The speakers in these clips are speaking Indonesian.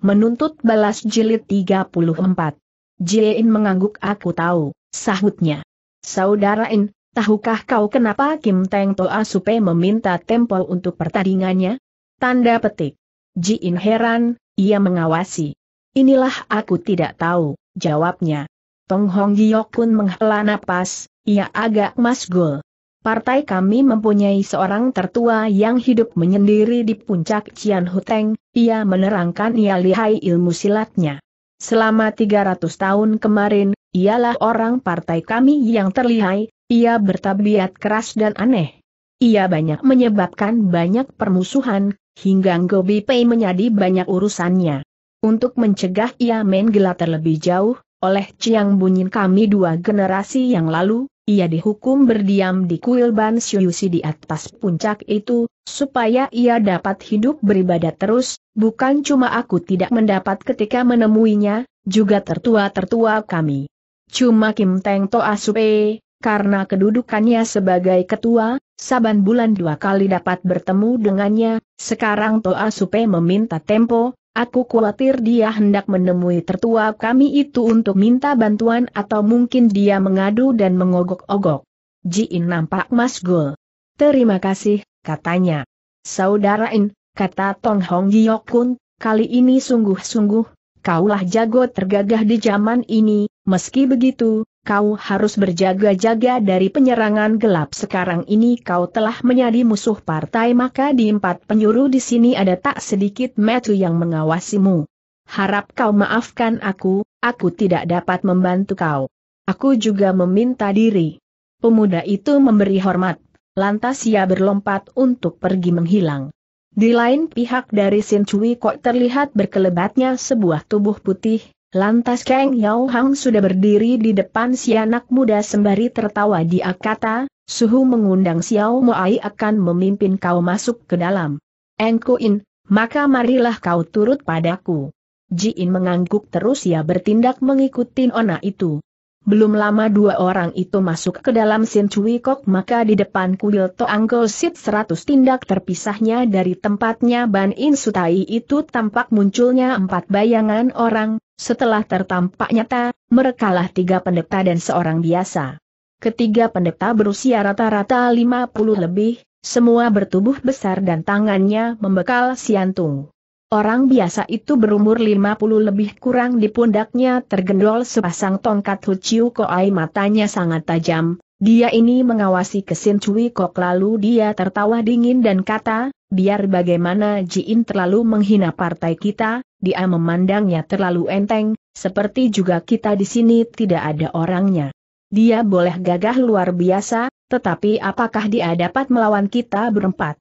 menuntut balas jilid 34. Jin mengangguk aku tahu, sahutnya. Saudara In, tahukah kau kenapa Kim Teng Toa Supe meminta tempo untuk pertandingannya? Tanda petik. Jin heran, ia mengawasi. Inilah aku tidak tahu, jawabnya. Tong Hong Giok pun menghela napas, ia agak masgul. Partai kami mempunyai seorang tertua yang hidup menyendiri di puncak Cian Huteng, ia menerangkan ia lihai ilmu silatnya. Selama 300 tahun kemarin, ialah orang partai kami yang terlihai, ia bertabiat keras dan aneh. Ia banyak menyebabkan banyak permusuhan, hingga Gobi Pei menjadi banyak urusannya. Untuk mencegah ia main terlebih jauh, oleh Ciang Bunyin kami dua generasi yang lalu, ia dihukum berdiam di kuil Ban Syuyusi di atas puncak itu, supaya ia dapat hidup beribadah terus, bukan cuma aku tidak mendapat ketika menemuinya, juga tertua-tertua kami. Cuma Kim Teng Toa Supe, karena kedudukannya sebagai ketua, saban bulan dua kali dapat bertemu dengannya, sekarang Toa Supe meminta tempo, Aku khawatir dia hendak menemui tertua kami itu untuk minta bantuan atau mungkin dia mengadu dan mengogok-ogok. Jiin nampak masgul. Terima kasih, katanya. Saudara In, kata Tong Hong Giok kali ini sungguh-sungguh, kaulah jago tergagah di zaman ini, meski begitu, kau harus berjaga-jaga dari penyerangan gelap sekarang ini kau telah menjadi musuh partai maka di empat penyuruh di sini ada tak sedikit metu yang mengawasimu. Harap kau maafkan aku, aku tidak dapat membantu kau. Aku juga meminta diri. Pemuda itu memberi hormat, lantas ia berlompat untuk pergi menghilang. Di lain pihak dari Sin Cui kok terlihat berkelebatnya sebuah tubuh putih, Lantas Kang Yao Hang sudah berdiri di depan si anak muda sembari tertawa dia kata, Suhu mengundang Xiao Moai akan memimpin kau masuk ke dalam. Engkuin, maka marilah kau turut padaku. Jiin mengangguk terus ia bertindak mengikuti ona itu. Belum lama dua orang itu masuk ke dalam Sin Cui Kok maka di depan kuil Toanggo Sit 100 tindak terpisahnya dari tempatnya Ban In Sutai itu tampak munculnya empat bayangan orang, setelah tertampak nyata, merekalah tiga pendeta dan seorang biasa. Ketiga pendeta berusia rata-rata lima puluh lebih, semua bertubuh besar dan tangannya membekal siantung. Orang biasa itu berumur 50 lebih kurang di pundaknya tergendol sepasang tongkat Huciu Koai matanya sangat tajam. Dia ini mengawasi kesin Cui Kok lalu dia tertawa dingin dan kata, biar bagaimana jin terlalu menghina partai kita, dia memandangnya terlalu enteng, seperti juga kita di sini tidak ada orangnya. Dia boleh gagah luar biasa, tetapi apakah dia dapat melawan kita berempat?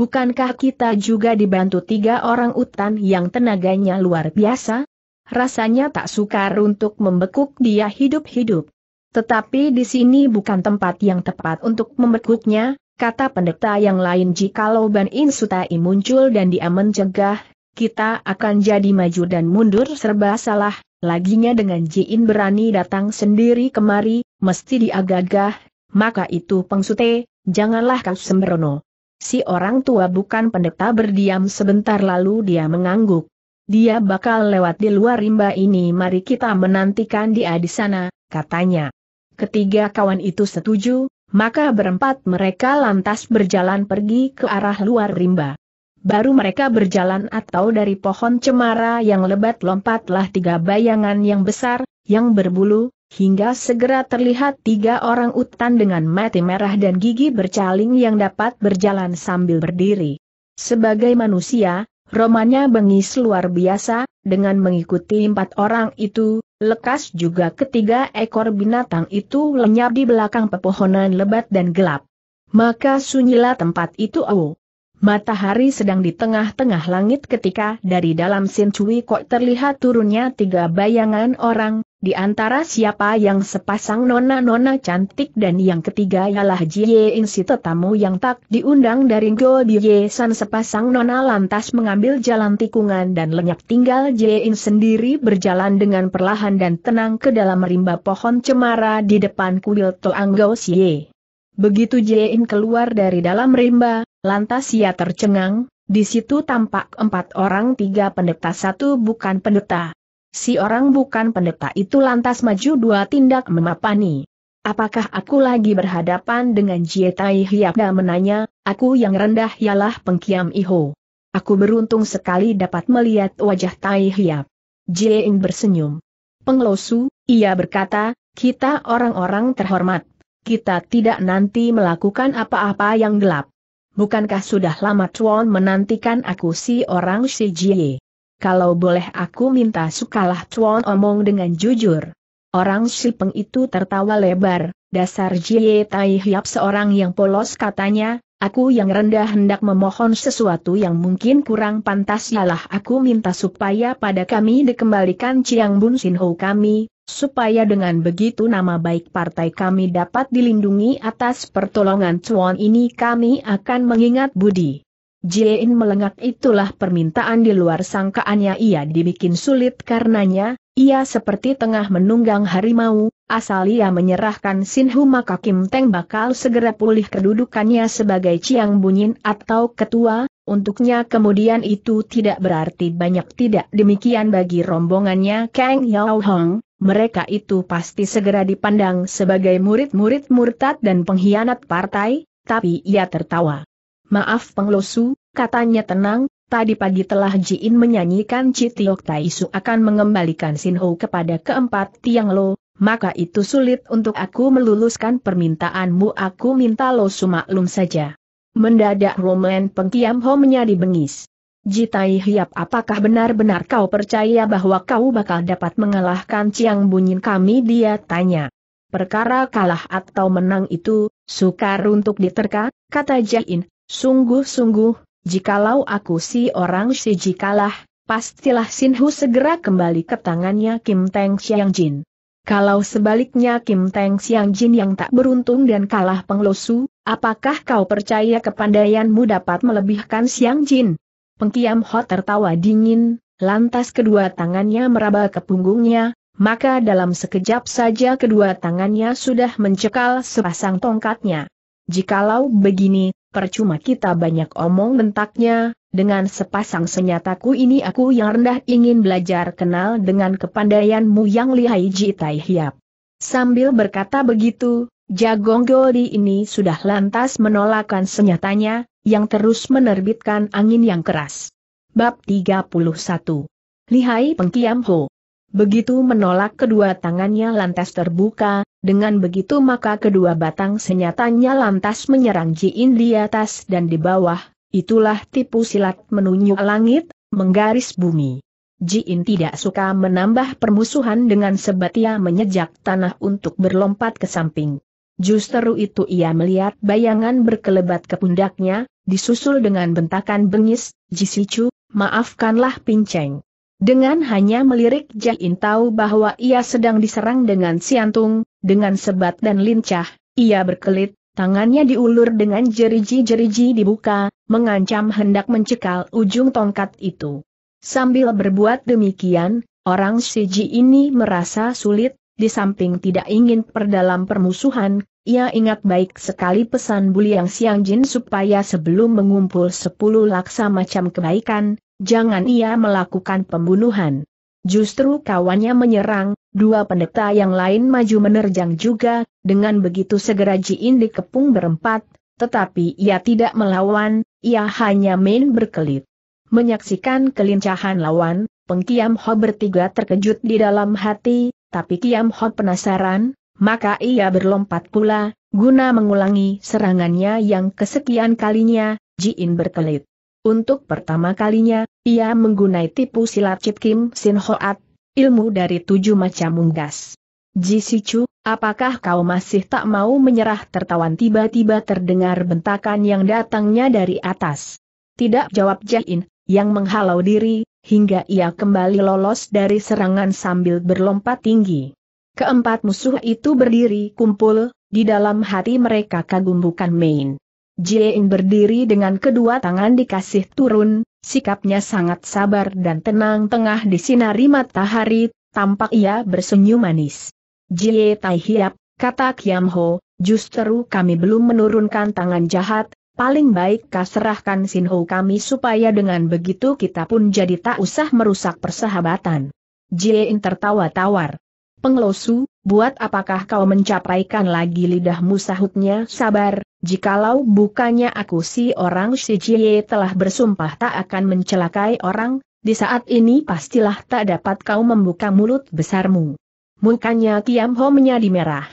Bukankah kita juga dibantu tiga orang utan yang tenaganya luar biasa? Rasanya tak sukar untuk membekuk dia hidup-hidup. Tetapi di sini bukan tempat yang tepat untuk membekuknya, kata pendeta yang lain jikalau Ban Sutai muncul dan dia mencegah, kita akan jadi maju dan mundur serba salah, laginya dengan jin berani datang sendiri kemari, mesti diagagah, maka itu pengsute, janganlah kau sembrono. Si orang tua bukan pendeta berdiam sebentar lalu dia mengangguk. Dia bakal lewat di luar rimba ini mari kita menantikan dia di sana, katanya. Ketiga kawan itu setuju, maka berempat mereka lantas berjalan pergi ke arah luar rimba. Baru mereka berjalan atau dari pohon cemara yang lebat lompatlah tiga bayangan yang besar, yang berbulu, hingga segera terlihat tiga orang utan dengan mati merah dan gigi bercaling yang dapat berjalan sambil berdiri. Sebagai manusia, romanya bengis luar biasa, dengan mengikuti empat orang itu, lekas juga ketiga ekor binatang itu lenyap di belakang pepohonan lebat dan gelap. Maka sunyilah tempat itu Oh, Matahari sedang di tengah-tengah langit ketika dari dalam Sin Cui kok terlihat turunnya tiga bayangan orang, di antara siapa yang sepasang nona-nona cantik dan yang ketiga ialah Jie In si tetamu yang tak diundang dari Go Biye San sepasang nona lantas mengambil jalan tikungan dan lenyap tinggal Jie In sendiri berjalan dengan perlahan dan tenang ke dalam rimba pohon cemara di depan kuil Toang Go Xie. Begitu Jie In keluar dari dalam rimba, lantas ia tercengang, di situ tampak empat orang tiga pendeta satu bukan pendeta. Si orang bukan pendeta itu lantas maju dua tindak memapani. Apakah aku lagi berhadapan dengan Jie Jietai Hyakda menanya, aku yang rendah ialah pengkiam Iho. Aku beruntung sekali dapat melihat wajah Tai Hiap. Jieing bersenyum. Penglosu, ia berkata, kita orang-orang terhormat. Kita tidak nanti melakukan apa-apa yang gelap. Bukankah sudah lama Chuan menantikan aku si orang si Jie? Kalau boleh aku minta sukalah Tuan omong dengan jujur. Orang Sipeng itu tertawa lebar, dasar Jie Tai Hiap seorang yang polos katanya, aku yang rendah hendak memohon sesuatu yang mungkin kurang pantas ialah aku minta supaya pada kami dikembalikan Chiang Bun Sin Ho kami, supaya dengan begitu nama baik partai kami dapat dilindungi atas pertolongan Tuan ini kami akan mengingat budi. Jiein melengak itulah permintaan di luar sangkaannya ia dibikin sulit karenanya, ia seperti tengah menunggang harimau, asal ia menyerahkan Sinhu maka Kim Teng bakal segera pulih kedudukannya sebagai Chiang Bunyin atau ketua, untuknya kemudian itu tidak berarti banyak tidak demikian bagi rombongannya Kang Yao Hong, mereka itu pasti segera dipandang sebagai murid-murid murtad dan pengkhianat partai, tapi ia tertawa. Maaf penglosu, katanya tenang, tadi pagi telah Jiin menyanyikan Citiok Taisu akan mengembalikan Sinho kepada keempat tiang lo, maka itu sulit untuk aku meluluskan permintaanmu aku minta lo maklum saja. Mendadak Roman Pengkiam Ho menjadi bengis. Jitai Hiap apakah benar-benar kau percaya bahwa kau bakal dapat mengalahkan Ciang Bunyin kami dia tanya. Perkara kalah atau menang itu, sukar untuk diterka, kata Jain, Sungguh-sungguh, jikalau aku si orang si jikalah, pastilah Sinhu segera kembali ke tangannya Kim Teng Xiang Jin. Kalau sebaliknya Kim Teng Xiang Jin yang tak beruntung dan kalah penglosu, apakah kau percaya kepandaianmu dapat melebihkan Xiang Jin? Pengkiam Ho tertawa dingin, lantas kedua tangannya meraba ke punggungnya, maka dalam sekejap saja kedua tangannya sudah mencekal sepasang tongkatnya. Jikalau begini, percuma kita banyak omong bentaknya, dengan sepasang senyataku ini aku yang rendah ingin belajar kenal dengan kepandaianmu yang lihai tai Hiap. Sambil berkata begitu, Jagong Goli ini sudah lantas menolakkan senyatanya, yang terus menerbitkan angin yang keras. Bab 31 Lihai Pengkiam Ho Begitu menolak kedua tangannya lantas terbuka, dengan begitu maka kedua batang senyatanya lantas menyerang Jiin di atas dan di bawah, itulah tipu silat menunjuk langit, menggaris bumi. Jiin tidak suka menambah permusuhan dengan sebab ia menyejak tanah untuk berlompat ke samping. Justru itu ia melihat bayangan berkelebat ke pundaknya, disusul dengan bentakan bengis, Jisicu, maafkanlah pinceng. Dengan hanya melirik Jain tahu bahwa ia sedang diserang dengan siantung, dengan sebat dan lincah, ia berkelit, tangannya diulur dengan jeriji-jeriji dibuka, mengancam hendak mencekal ujung tongkat itu. Sambil berbuat demikian, orang Siji ini merasa sulit, di samping tidak ingin perdalam permusuhan, ia ingat baik sekali pesan Buliang Siang Jin supaya sebelum mengumpul sepuluh laksa macam kebaikan, jangan ia melakukan pembunuhan. Justru kawannya menyerang, dua pendeta yang lain maju menerjang juga, dengan begitu segera Ji In dikepung berempat, tetapi ia tidak melawan, ia hanya main berkelit. Menyaksikan kelincahan lawan, Peng pengkiam Ho bertiga terkejut di dalam hati, tapi Kiam Ho penasaran, maka ia berlompat pula, guna mengulangi serangannya yang kesekian kalinya, Ji berkelit. Untuk pertama kalinya, ia menggunai tipu silat Cip Kim Sin Hoat, ilmu dari tujuh macam unggas. Ji si Chu, apakah kau masih tak mau menyerah tertawan tiba-tiba terdengar bentakan yang datangnya dari atas. Tidak jawab Jain, yang menghalau diri, hingga ia kembali lolos dari serangan sambil berlompat tinggi. Keempat musuh itu berdiri kumpul, di dalam hati mereka kagum bukan main. Jiein berdiri dengan kedua tangan dikasih turun, sikapnya sangat sabar dan tenang tengah di disinari matahari, tampak ia bersenyum manis. Jie Tai Hiap, kata Kiam Ho, justru kami belum menurunkan tangan jahat, paling baik kau serahkan Ho kami supaya dengan begitu kita pun jadi tak usah merusak persahabatan. Jiein tertawa tawar. Penglosu, buat apakah kau mencapaikan lagi lidahmu sahutnya sabar, Jikalau bukannya aku si orang si Jie telah bersumpah tak akan mencelakai orang, di saat ini pastilah tak dapat kau membuka mulut besarmu. Mukanya Tiam Ho menjadi merah.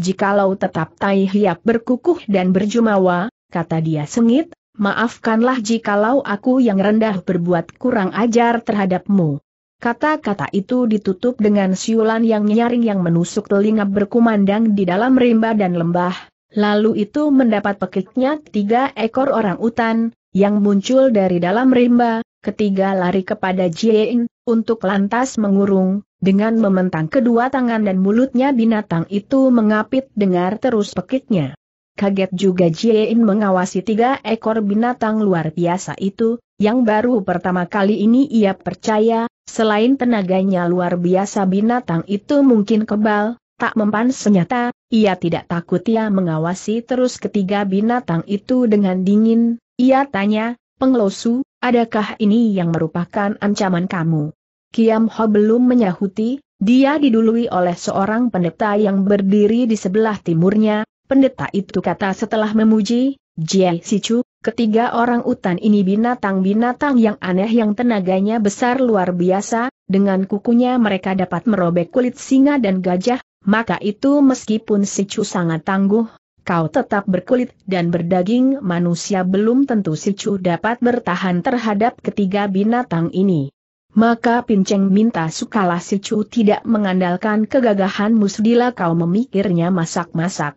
Jikalau tetap Tai Hiap berkukuh dan berjumawa, kata dia sengit, maafkanlah jikalau aku yang rendah berbuat kurang ajar terhadapmu. Kata-kata itu ditutup dengan siulan yang nyaring yang menusuk telinga berkumandang di dalam rimba dan lembah, Lalu itu mendapat pekiknya tiga ekor orang utan, yang muncul dari dalam rimba, ketiga lari kepada Jiein, untuk lantas mengurung, dengan mementang kedua tangan dan mulutnya binatang itu mengapit dengar terus pekiknya. Kaget juga Jiein mengawasi tiga ekor binatang luar biasa itu, yang baru pertama kali ini ia percaya, selain tenaganya luar biasa binatang itu mungkin kebal, tak mempan senyata ia tidak takut ia mengawasi terus ketiga binatang itu dengan dingin, ia tanya, penglosu, adakah ini yang merupakan ancaman kamu? Kiam Ho belum menyahuti, dia didului oleh seorang pendeta yang berdiri di sebelah timurnya, pendeta itu kata setelah memuji, Jie Sichu, Ketiga orang utan ini binatang-binatang yang aneh yang tenaganya besar luar biasa, dengan kukunya mereka dapat merobek kulit singa dan gajah, maka itu meskipun si Chu sangat tangguh, kau tetap berkulit dan berdaging manusia belum tentu si Chu dapat bertahan terhadap ketiga binatang ini. Maka Pinceng minta sukalah si Chu tidak mengandalkan kegagahan musdila kau memikirnya masak-masak.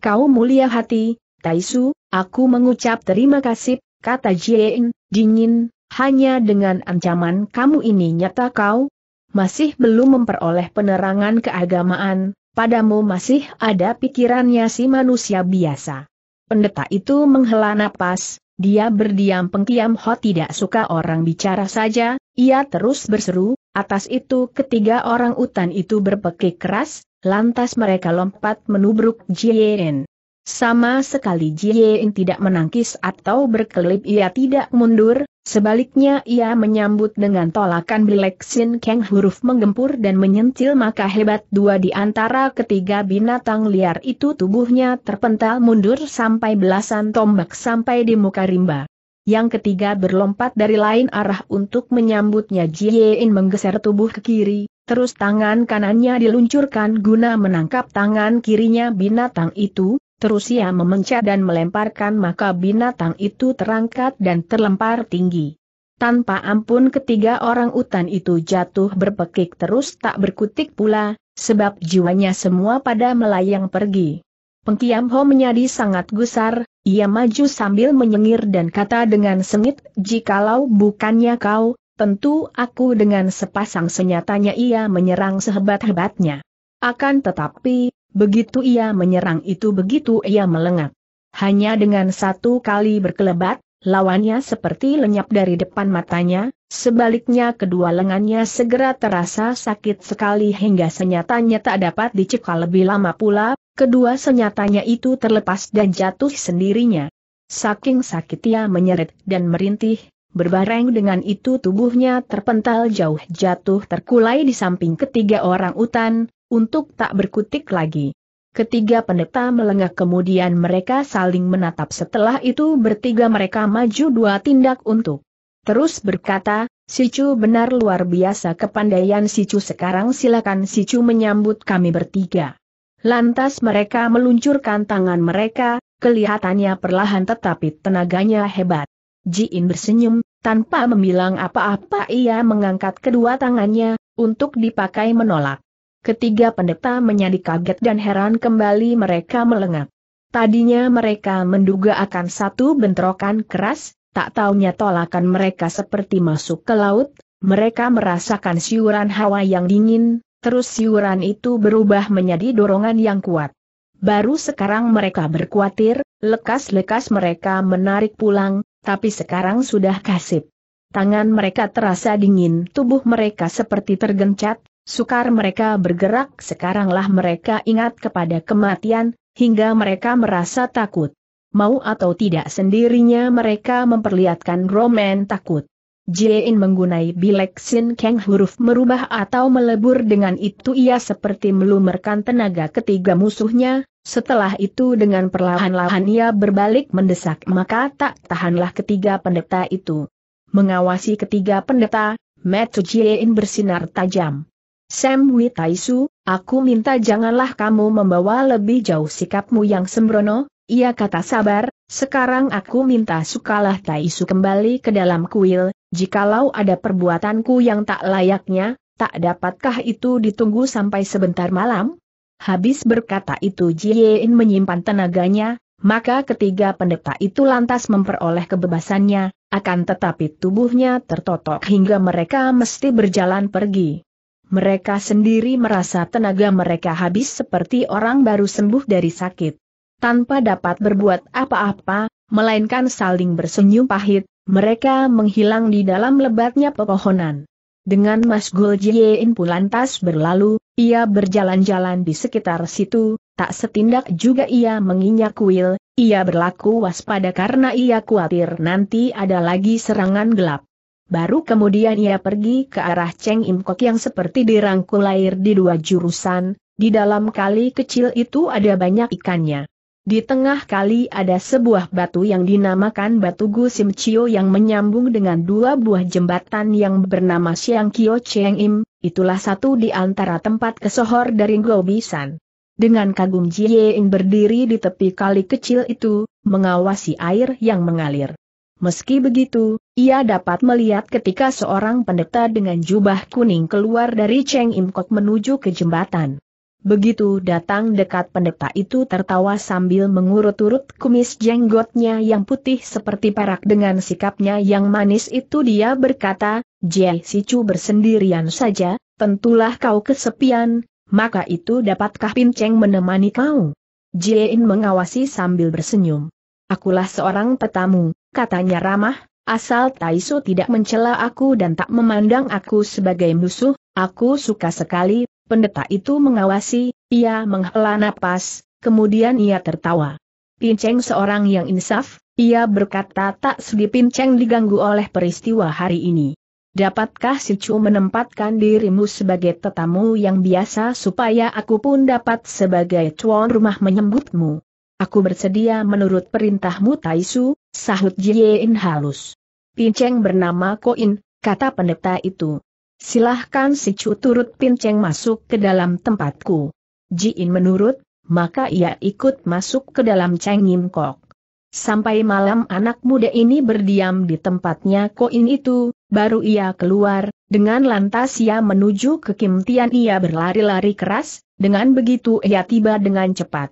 Kau mulia hati, Taisu, aku mengucap terima kasih, kata Jien, dingin, hanya dengan ancaman kamu ini nyata kau, masih belum memperoleh penerangan keagamaan, padamu masih ada pikirannya si manusia biasa. Pendeta itu menghela napas, dia berdiam pengkiam Ho tidak suka orang bicara saja, ia terus berseru, atas itu ketiga orang utan itu berpekik keras, lantas mereka lompat menubruk Jien. Sama sekali Jien tidak menangkis atau berkelip ia tidak mundur, Sebaliknya ia menyambut dengan tolakan bilek Sin Kang huruf menggempur dan menyentil maka hebat dua di antara ketiga binatang liar itu tubuhnya terpental mundur sampai belasan tombak sampai di muka rimba. Yang ketiga berlompat dari lain arah untuk menyambutnya Jiein menggeser tubuh ke kiri, terus tangan kanannya diluncurkan guna menangkap tangan kirinya binatang itu, Terus ia memencet dan melemparkan maka binatang itu terangkat dan terlempar tinggi. Tanpa ampun ketiga orang utan itu jatuh berpekik terus tak berkutik pula, sebab jiwanya semua pada melayang pergi. Pengkiam Ho menjadi sangat gusar, ia maju sambil menyengir dan kata dengan sengit, jikalau bukannya kau, tentu aku dengan sepasang senyatanya ia menyerang sehebat-hebatnya. Akan tetapi, Begitu ia menyerang itu begitu ia melengak. Hanya dengan satu kali berkelebat, lawannya seperti lenyap dari depan matanya, sebaliknya kedua lengannya segera terasa sakit sekali hingga senyatanya tak dapat dicekal lebih lama pula, kedua senyatanya itu terlepas dan jatuh sendirinya. Saking sakit ia menyeret dan merintih, Berbareng dengan itu tubuhnya terpental jauh jatuh terkulai di samping ketiga orang utan, untuk tak berkutik lagi. Ketiga pendeta melengah kemudian mereka saling menatap setelah itu bertiga mereka maju dua tindak untuk terus berkata, Sicu benar luar biasa kepandaian Sicu sekarang silakan Sicu menyambut kami bertiga. Lantas mereka meluncurkan tangan mereka, kelihatannya perlahan tetapi tenaganya hebat. Jiin bersenyum, tanpa membilang apa-apa ia mengangkat kedua tangannya, untuk dipakai menolak. Ketiga pendeta menjadi kaget dan heran kembali mereka melengak. Tadinya mereka menduga akan satu bentrokan keras, tak taunya tolakan mereka seperti masuk ke laut, mereka merasakan siuran hawa yang dingin, terus siuran itu berubah menjadi dorongan yang kuat. Baru sekarang mereka berkuatir, lekas-lekas mereka menarik pulang, tapi sekarang sudah kasip. Tangan mereka terasa dingin, tubuh mereka seperti tergencat, Sukar mereka bergerak sekaranglah mereka ingat kepada kematian, hingga mereka merasa takut. Mau atau tidak sendirinya mereka memperlihatkan Roman takut. Jin menggunai bilek sin Kang huruf merubah atau melebur dengan itu ia seperti melumerkan tenaga ketiga musuhnya, setelah itu dengan perlahan-lahan ia berbalik mendesak maka tak tahanlah ketiga pendeta itu. Mengawasi ketiga pendeta, Metu Jin bersinar tajam. Sam Witaisu, aku minta janganlah kamu membawa lebih jauh sikapmu yang sembrono, ia kata sabar, sekarang aku minta sukalah Taisu kembali ke dalam kuil, jikalau ada perbuatanku yang tak layaknya, tak dapatkah itu ditunggu sampai sebentar malam? Habis berkata itu Jiein menyimpan tenaganya, maka ketiga pendeta itu lantas memperoleh kebebasannya, akan tetapi tubuhnya tertotok hingga mereka mesti berjalan pergi. Mereka sendiri merasa tenaga mereka habis seperti orang baru sembuh dari sakit. Tanpa dapat berbuat apa-apa, melainkan saling bersenyum pahit, mereka menghilang di dalam lebatnya pepohonan. Dengan Mas Gul Jiein lantas berlalu, ia berjalan-jalan di sekitar situ, tak setindak juga ia menginjak kuil, ia berlaku waspada karena ia khawatir nanti ada lagi serangan gelap. Baru kemudian ia pergi ke arah Cheng Im Kok yang seperti dirangkul air di dua jurusan, di dalam kali kecil itu ada banyak ikannya. Di tengah kali ada sebuah batu yang dinamakan Batu Gu Sim Chio yang menyambung dengan dua buah jembatan yang bernama Siang Kio Cheng Im, itulah satu di antara tempat kesohor dari Gobisan. Dengan kagum Jie Ying berdiri di tepi kali kecil itu, mengawasi air yang mengalir. Meski begitu, ia dapat melihat ketika seorang pendeta dengan jubah kuning keluar dari Cheng Im Kok menuju ke jembatan. Begitu datang dekat pendeta itu tertawa sambil mengurut-urut kumis jenggotnya yang putih seperti perak dengan sikapnya yang manis itu dia berkata, Jie Sicu bersendirian saja, tentulah kau kesepian, maka itu dapatkah Pin Cheng menemani kau? Jie In mengawasi sambil bersenyum. Akulah seorang tetamu, katanya ramah, Asal Taisu tidak mencela aku dan tak memandang aku sebagai musuh, aku suka sekali, pendeta itu mengawasi, ia menghela napas, kemudian ia tertawa. Pinceng seorang yang insaf, ia berkata tak sedih Pinceng diganggu oleh peristiwa hari ini. Dapatkah si Chu menempatkan dirimu sebagai tetamu yang biasa supaya aku pun dapat sebagai cuan rumah menyambutmu? Aku bersedia menurut perintahmu Taisu, sahut Jiein halus. Pinceng bernama Koin, kata pendeta itu. Silahkan si Chu turut Pinceng masuk ke dalam tempatku. Jiin menurut, maka ia ikut masuk ke dalam Cheng Yim Kok. Sampai malam anak muda ini berdiam di tempatnya Koin itu, baru ia keluar, dengan lantas ia menuju ke Kim Tian ia berlari-lari keras, dengan begitu ia tiba dengan cepat.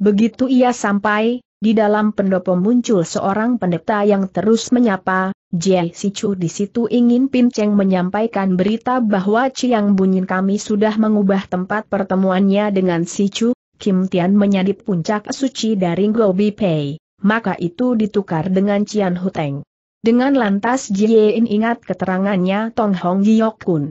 Begitu ia sampai, di dalam pendopo muncul seorang pendeta yang terus menyapa, Jie Chu di situ ingin Pin Cheng menyampaikan berita bahwa Chiang Bunyin kami sudah mengubah tempat pertemuannya dengan Chu, Kim Tian menyadip puncak suci dari Gobi Pei, maka itu ditukar dengan Cian Huteng. Dengan lantas Jie In ingat keterangannya Tong Hong Giok Kun.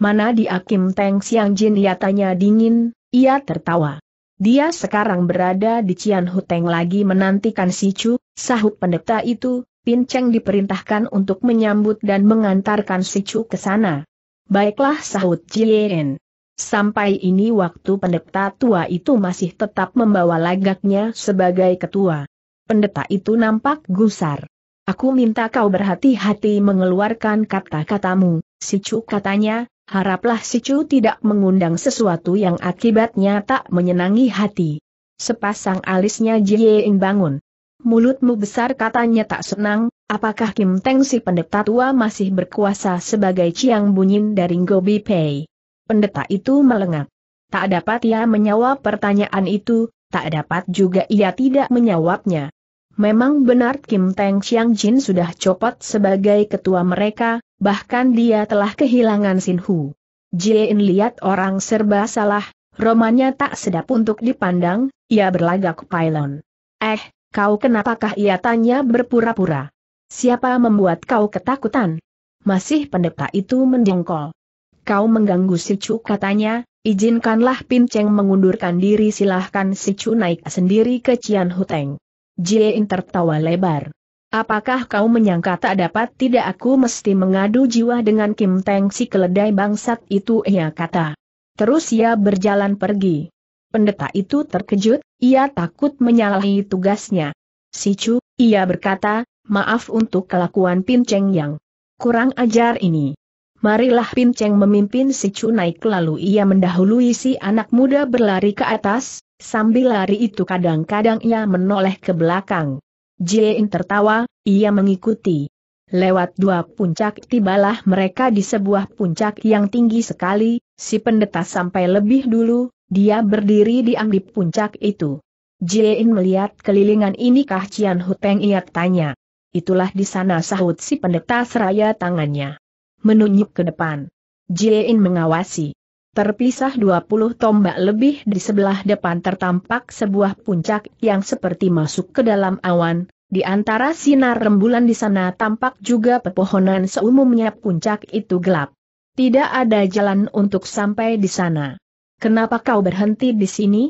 Mana dia Kim Teng Siang Jin ia tanya dingin, ia tertawa. Dia sekarang berada di Cian Huteng lagi menantikan Chu, sahut pendeta itu, Pin Cheng diperintahkan untuk menyambut dan mengantarkan si Chu ke sana. Baiklah sahut Jien. Sampai ini waktu pendeta tua itu masih tetap membawa lagaknya sebagai ketua. Pendeta itu nampak gusar. Aku minta kau berhati-hati mengeluarkan kata-katamu, si Chu katanya, haraplah si Chu tidak mengundang sesuatu yang akibatnya tak menyenangi hati. Sepasang alisnya Jieing bangun mulutmu besar katanya tak senang, apakah Kim Teng si pendeta tua masih berkuasa sebagai Ciang Bunyin dari Gobi Pei? Pendeta itu melengak. Tak dapat ia menjawab pertanyaan itu, tak dapat juga ia tidak menjawabnya. Memang benar Kim Teng Chiang Jin sudah copot sebagai ketua mereka, bahkan dia telah kehilangan Sin Hu. Jin lihat orang serba salah, romannya tak sedap untuk dipandang, ia berlagak pylon. Eh, Kau kenapakah ia tanya berpura-pura? Siapa membuat kau ketakutan? Masih pendeta itu mendengkol. Kau mengganggu si Cu katanya, izinkanlah Pinceng mengundurkan diri silahkan si Cu naik sendiri ke Cian Huteng. Jie In tertawa lebar. Apakah kau menyangka tak dapat tidak aku mesti mengadu jiwa dengan Kim Teng si keledai bangsat itu ia kata. Terus ia berjalan pergi. Pendeta itu terkejut, ia takut menyalahi tugasnya. Sicu, ia berkata, maaf untuk kelakuan Pinceng yang kurang ajar ini. Marilah Pinceng memimpin Si Sicu naik lalu ia mendahului si anak muda berlari ke atas, sambil lari itu kadang-kadang ia menoleh ke belakang. Jiein tertawa, ia mengikuti. Lewat dua puncak tibalah mereka di sebuah puncak yang tinggi sekali, si pendeta sampai lebih dulu, dia berdiri di di puncak itu. Jiein melihat kelilingan ini kah Cian Huteng ia tanya. Itulah di sana sahut si pendeta seraya tangannya. Menunjuk ke depan. Jiein mengawasi. Terpisah 20 tombak lebih di sebelah depan tertampak sebuah puncak yang seperti masuk ke dalam awan, di antara sinar rembulan di sana tampak juga pepohonan seumumnya puncak itu gelap. Tidak ada jalan untuk sampai di sana. Kenapa kau berhenti di sini?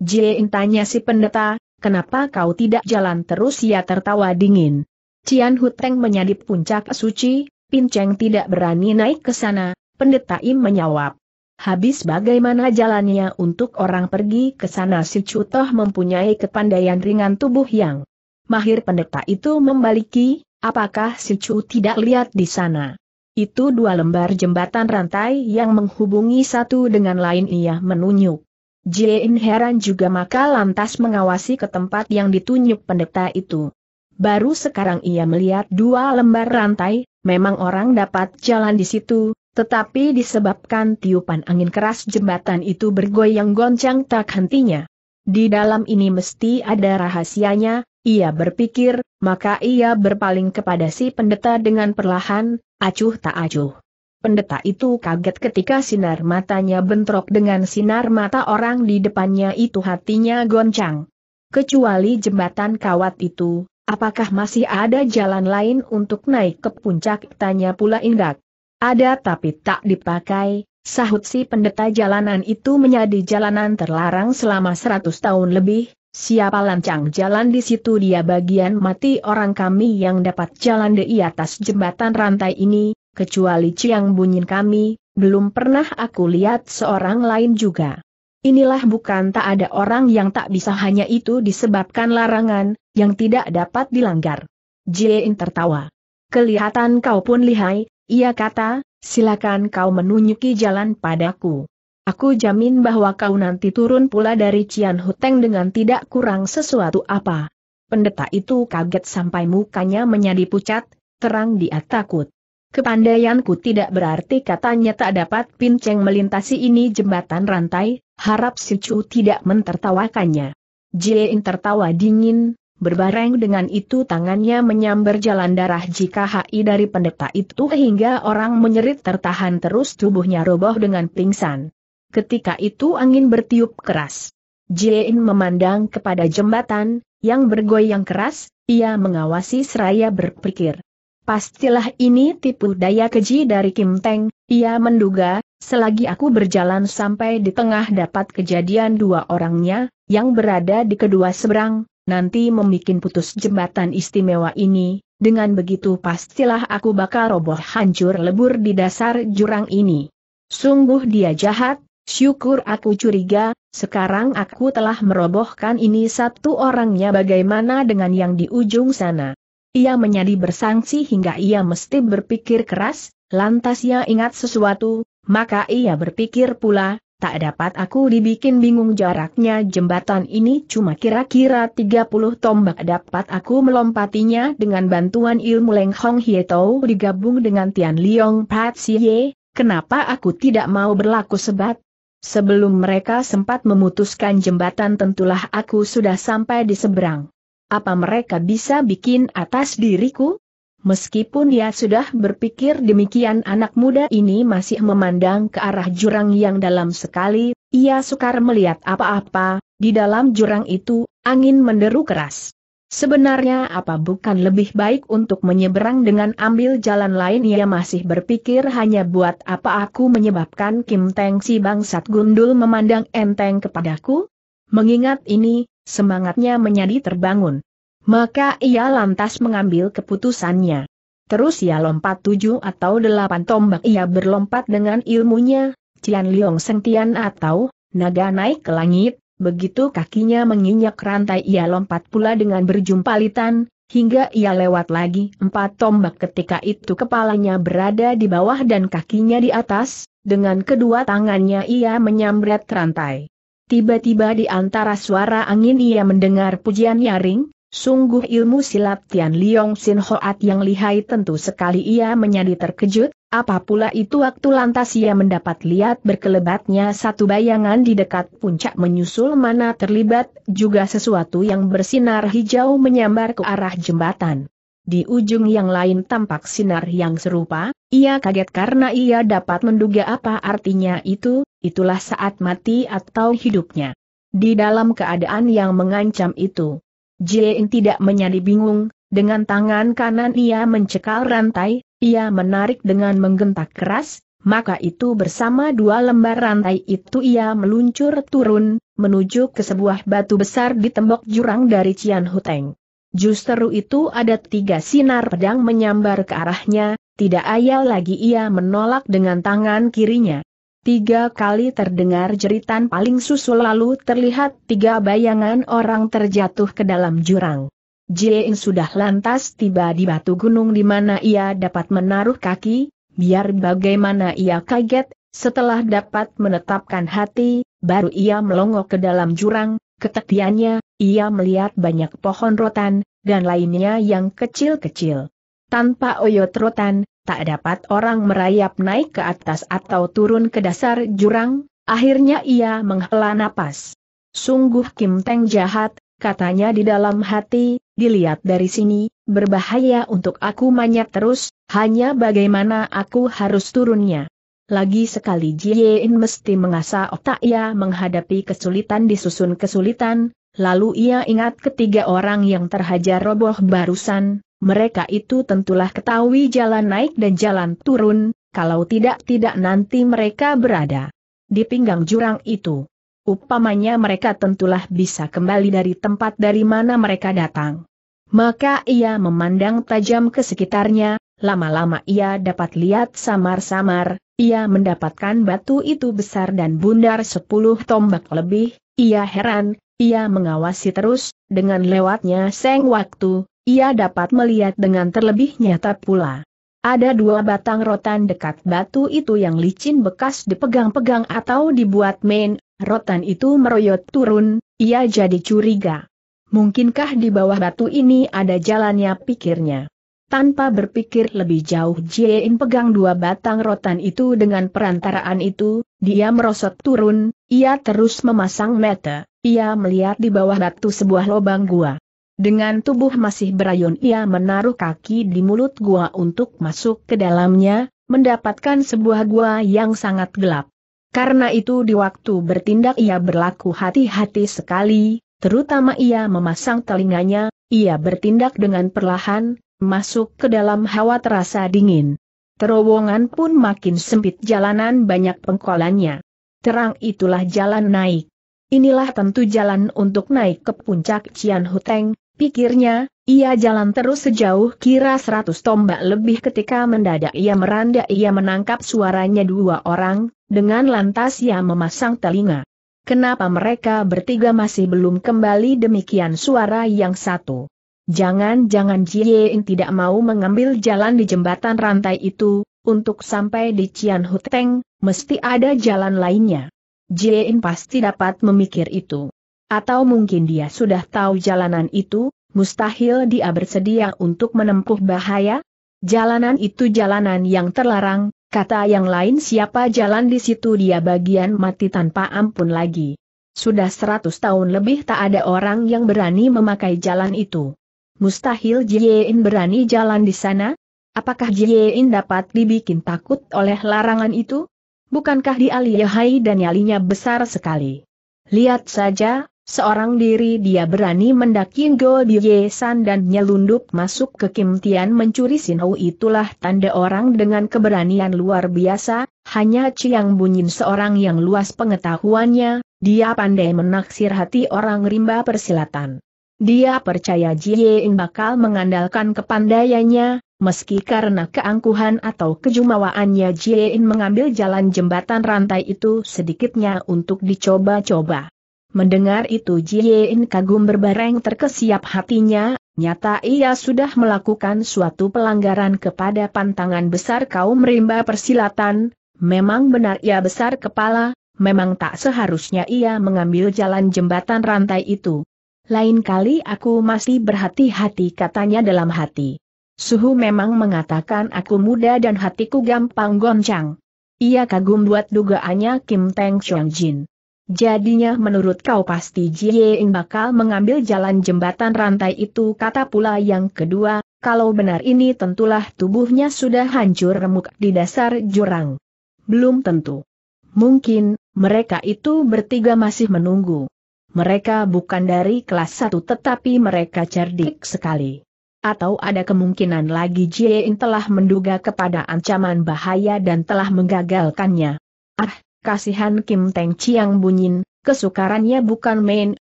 Jiein tanya si pendeta, kenapa kau tidak jalan terus ia tertawa dingin. Cian Huteng menyadip puncak suci, Pinceng tidak berani naik ke sana, pendeta Im menyawab. Habis bagaimana jalannya untuk orang pergi ke sana si Cutoh mempunyai kepandaian ringan tubuh yang mahir pendeta itu membaliki, apakah si Cu tidak lihat di sana? Itu dua lembar jembatan rantai yang menghubungi satu dengan lain ia menunjuk. Jin heran juga maka lantas mengawasi ke tempat yang ditunjuk pendeta itu. Baru sekarang ia melihat dua lembar rantai, memang orang dapat jalan di situ, tetapi disebabkan tiupan angin keras jembatan itu bergoyang goncang tak hentinya. Di dalam ini mesti ada rahasianya, ia berpikir, maka ia berpaling kepada si pendeta dengan perlahan, acuh tak acuh. Pendeta itu kaget ketika sinar matanya bentrok dengan sinar mata orang di depannya itu hatinya goncang. Kecuali jembatan kawat itu, apakah masih ada jalan lain untuk naik ke puncak? Tanya pula Indak. Ada tapi tak dipakai, sahut si pendeta jalanan itu menjadi jalanan terlarang selama seratus tahun lebih, Siapa lancang jalan di situ dia bagian mati orang kami yang dapat jalan di atas jembatan rantai ini, kecuali Ciang Bunyin kami, belum pernah aku lihat seorang lain juga. Inilah bukan tak ada orang yang tak bisa hanya itu disebabkan larangan, yang tidak dapat dilanggar. Jien tertawa. Kelihatan kau pun lihai, ia kata, silakan kau menunjuki jalan padaku. Aku jamin bahwa kau nanti turun pula dari Cian Huteng dengan tidak kurang sesuatu apa. Pendeta itu kaget sampai mukanya menjadi pucat, terang dia takut. Kepandaianku tidak berarti katanya tak dapat pinceng melintasi ini jembatan rantai, harap si Chu tidak mentertawakannya. Jiein tertawa dingin, berbareng dengan itu tangannya menyambar jalan darah jika hai dari pendeta itu hingga orang menyerit tertahan terus tubuhnya roboh dengan pingsan. Ketika itu angin bertiup keras. Jiein memandang kepada jembatan, yang bergoyang keras, ia mengawasi seraya berpikir. Pastilah ini tipu daya keji dari Kim Teng, ia menduga, selagi aku berjalan sampai di tengah dapat kejadian dua orangnya, yang berada di kedua seberang, nanti membuat putus jembatan istimewa ini, dengan begitu pastilah aku bakal roboh hancur lebur di dasar jurang ini. Sungguh dia jahat, Syukur aku curiga, sekarang aku telah merobohkan ini satu orangnya bagaimana dengan yang di ujung sana. Ia menjadi bersangsi hingga ia mesti berpikir keras, lantas ia ingat sesuatu, maka ia berpikir pula, tak dapat aku dibikin bingung jaraknya jembatan ini cuma kira-kira 30 tombak dapat aku melompatinya dengan bantuan ilmu Leng Hong Hietou digabung dengan Tian Liong Pat Siye, kenapa aku tidak mau berlaku sebat, Sebelum mereka sempat memutuskan jembatan tentulah aku sudah sampai di seberang. Apa mereka bisa bikin atas diriku? Meskipun ia sudah berpikir demikian anak muda ini masih memandang ke arah jurang yang dalam sekali, ia sukar melihat apa-apa, di dalam jurang itu, angin menderu keras. Sebenarnya apa bukan lebih baik untuk menyeberang dengan ambil jalan lain ia masih berpikir hanya buat apa aku menyebabkan Kim Teng si bangsat gundul memandang enteng kepadaku? Mengingat ini, semangatnya menjadi terbangun. Maka ia lantas mengambil keputusannya. Terus ia lompat tujuh atau delapan tombak ia berlompat dengan ilmunya, Cian Liong Seng atau, naga naik ke langit, Begitu kakinya menginjak rantai ia lompat pula dengan berjumpalitan, hingga ia lewat lagi empat tombak ketika itu kepalanya berada di bawah dan kakinya di atas, dengan kedua tangannya ia menyambret rantai. Tiba-tiba di antara suara angin ia mendengar pujian nyaring, sungguh ilmu silat Tian Liong Sin Hoat yang lihai tentu sekali ia menjadi terkejut, apa pula itu waktu lantas ia mendapat lihat berkelebatnya satu bayangan di dekat puncak menyusul mana terlibat juga sesuatu yang bersinar hijau menyambar ke arah jembatan. Di ujung yang lain tampak sinar yang serupa, ia kaget karena ia dapat menduga apa artinya itu, itulah saat mati atau hidupnya. Di dalam keadaan yang mengancam itu, Jin tidak menyadi bingung, dengan tangan kanan ia mencekal rantai, ia menarik dengan menggentak keras, maka itu bersama dua lembar rantai itu ia meluncur turun, menuju ke sebuah batu besar di tembok jurang dari Cian Huteng. Justru itu ada tiga sinar pedang menyambar ke arahnya, tidak ayal lagi ia menolak dengan tangan kirinya. Tiga kali terdengar jeritan paling susul lalu terlihat tiga bayangan orang terjatuh ke dalam jurang. Jin sudah lantas tiba di batu gunung di mana ia dapat menaruh kaki, biar bagaimana ia kaget, setelah dapat menetapkan hati, baru ia melongo ke dalam jurang, ketepiannya, ia melihat banyak pohon rotan, dan lainnya yang kecil-kecil. Tanpa oyot rotan, tak dapat orang merayap naik ke atas atau turun ke dasar jurang, akhirnya ia menghela napas. Sungguh Kim Teng jahat, katanya di dalam hati, dilihat dari sini, berbahaya untuk aku manjat terus, hanya bagaimana aku harus turunnya. Lagi sekali Jiein mesti mengasah otak ia menghadapi kesulitan disusun kesulitan, lalu ia ingat ketiga orang yang terhajar roboh barusan, mereka itu tentulah ketahui jalan naik dan jalan turun, kalau tidak-tidak nanti mereka berada di pinggang jurang itu. Upamanya mereka tentulah bisa kembali dari tempat dari mana mereka datang. Maka ia memandang tajam ke sekitarnya, lama-lama ia dapat lihat samar-samar, ia mendapatkan batu itu besar dan bundar sepuluh tombak lebih, ia heran, ia mengawasi terus, dengan lewatnya seng waktu, ia dapat melihat dengan terlebih nyata pula. Ada dua batang rotan dekat batu itu yang licin bekas dipegang-pegang atau dibuat main Rotan itu meroyot turun, ia jadi curiga. Mungkinkah di bawah batu ini ada jalannya pikirnya? Tanpa berpikir lebih jauh Jiein pegang dua batang rotan itu dengan perantaraan itu, dia merosot turun, ia terus memasang mata, ia melihat di bawah batu sebuah lubang gua. Dengan tubuh masih berayun ia menaruh kaki di mulut gua untuk masuk ke dalamnya, mendapatkan sebuah gua yang sangat gelap. Karena itu di waktu bertindak ia berlaku hati-hati sekali, terutama ia memasang telinganya, ia bertindak dengan perlahan, masuk ke dalam hawa terasa dingin. Terowongan pun makin sempit jalanan banyak pengkolannya. Terang itulah jalan naik. Inilah tentu jalan untuk naik ke puncak Cian Huteng, pikirnya, ia jalan terus sejauh kira seratus tombak lebih ketika mendadak ia meranda ia menangkap suaranya dua orang, dengan lantas ia memasang telinga. Kenapa mereka bertiga masih belum kembali demikian suara yang satu? Jangan-jangan Jie Jiein tidak mau mengambil jalan di jembatan rantai itu, untuk sampai di Cian Huteng, mesti ada jalan lainnya. Jie Jiein pasti dapat memikir itu. Atau mungkin dia sudah tahu jalanan itu, mustahil dia bersedia untuk menempuh bahaya? Jalanan itu jalanan yang terlarang, Kata yang lain siapa jalan di situ dia bagian mati tanpa ampun lagi. Sudah seratus tahun lebih tak ada orang yang berani memakai jalan itu. Mustahil Jiein berani jalan di sana? Apakah Jiein dapat dibikin takut oleh larangan itu? Bukankah di Aliyahai dan nyalinya besar sekali? Lihat saja, Seorang diri dia berani mendaki Ngolbye San dan nyelundup masuk ke Kim Tian mencuri Sinau itulah tanda orang dengan keberanian luar biasa, hanya Chiang Bunyin seorang yang luas pengetahuannya, dia pandai menaksir hati orang rimba persilatan. Dia percaya Jie bakal mengandalkan kepandaiannya, meski karena keangkuhan atau kejumawaannya Jie mengambil jalan jembatan rantai itu sedikitnya untuk dicoba-coba. Mendengar itu Ji Yein kagum berbareng terkesiap hatinya, nyata ia sudah melakukan suatu pelanggaran kepada pantangan besar kaum rimba persilatan, memang benar ia besar kepala, memang tak seharusnya ia mengambil jalan jembatan rantai itu. Lain kali aku masih berhati-hati katanya dalam hati. Suhu memang mengatakan aku muda dan hatiku gampang goncang. Ia kagum buat dugaannya Kim Teng Chong Jin. Jadinya menurut kau pasti Jie Ying bakal mengambil jalan jembatan rantai itu kata pula yang kedua, kalau benar ini tentulah tubuhnya sudah hancur remuk di dasar jurang. Belum tentu. Mungkin, mereka itu bertiga masih menunggu. Mereka bukan dari kelas satu, tetapi mereka cerdik sekali. Atau ada kemungkinan lagi Jie Ying telah menduga kepada ancaman bahaya dan telah menggagalkannya. Ah, kasihan Kim Teng Chiang bunyin, kesukarannya bukan main,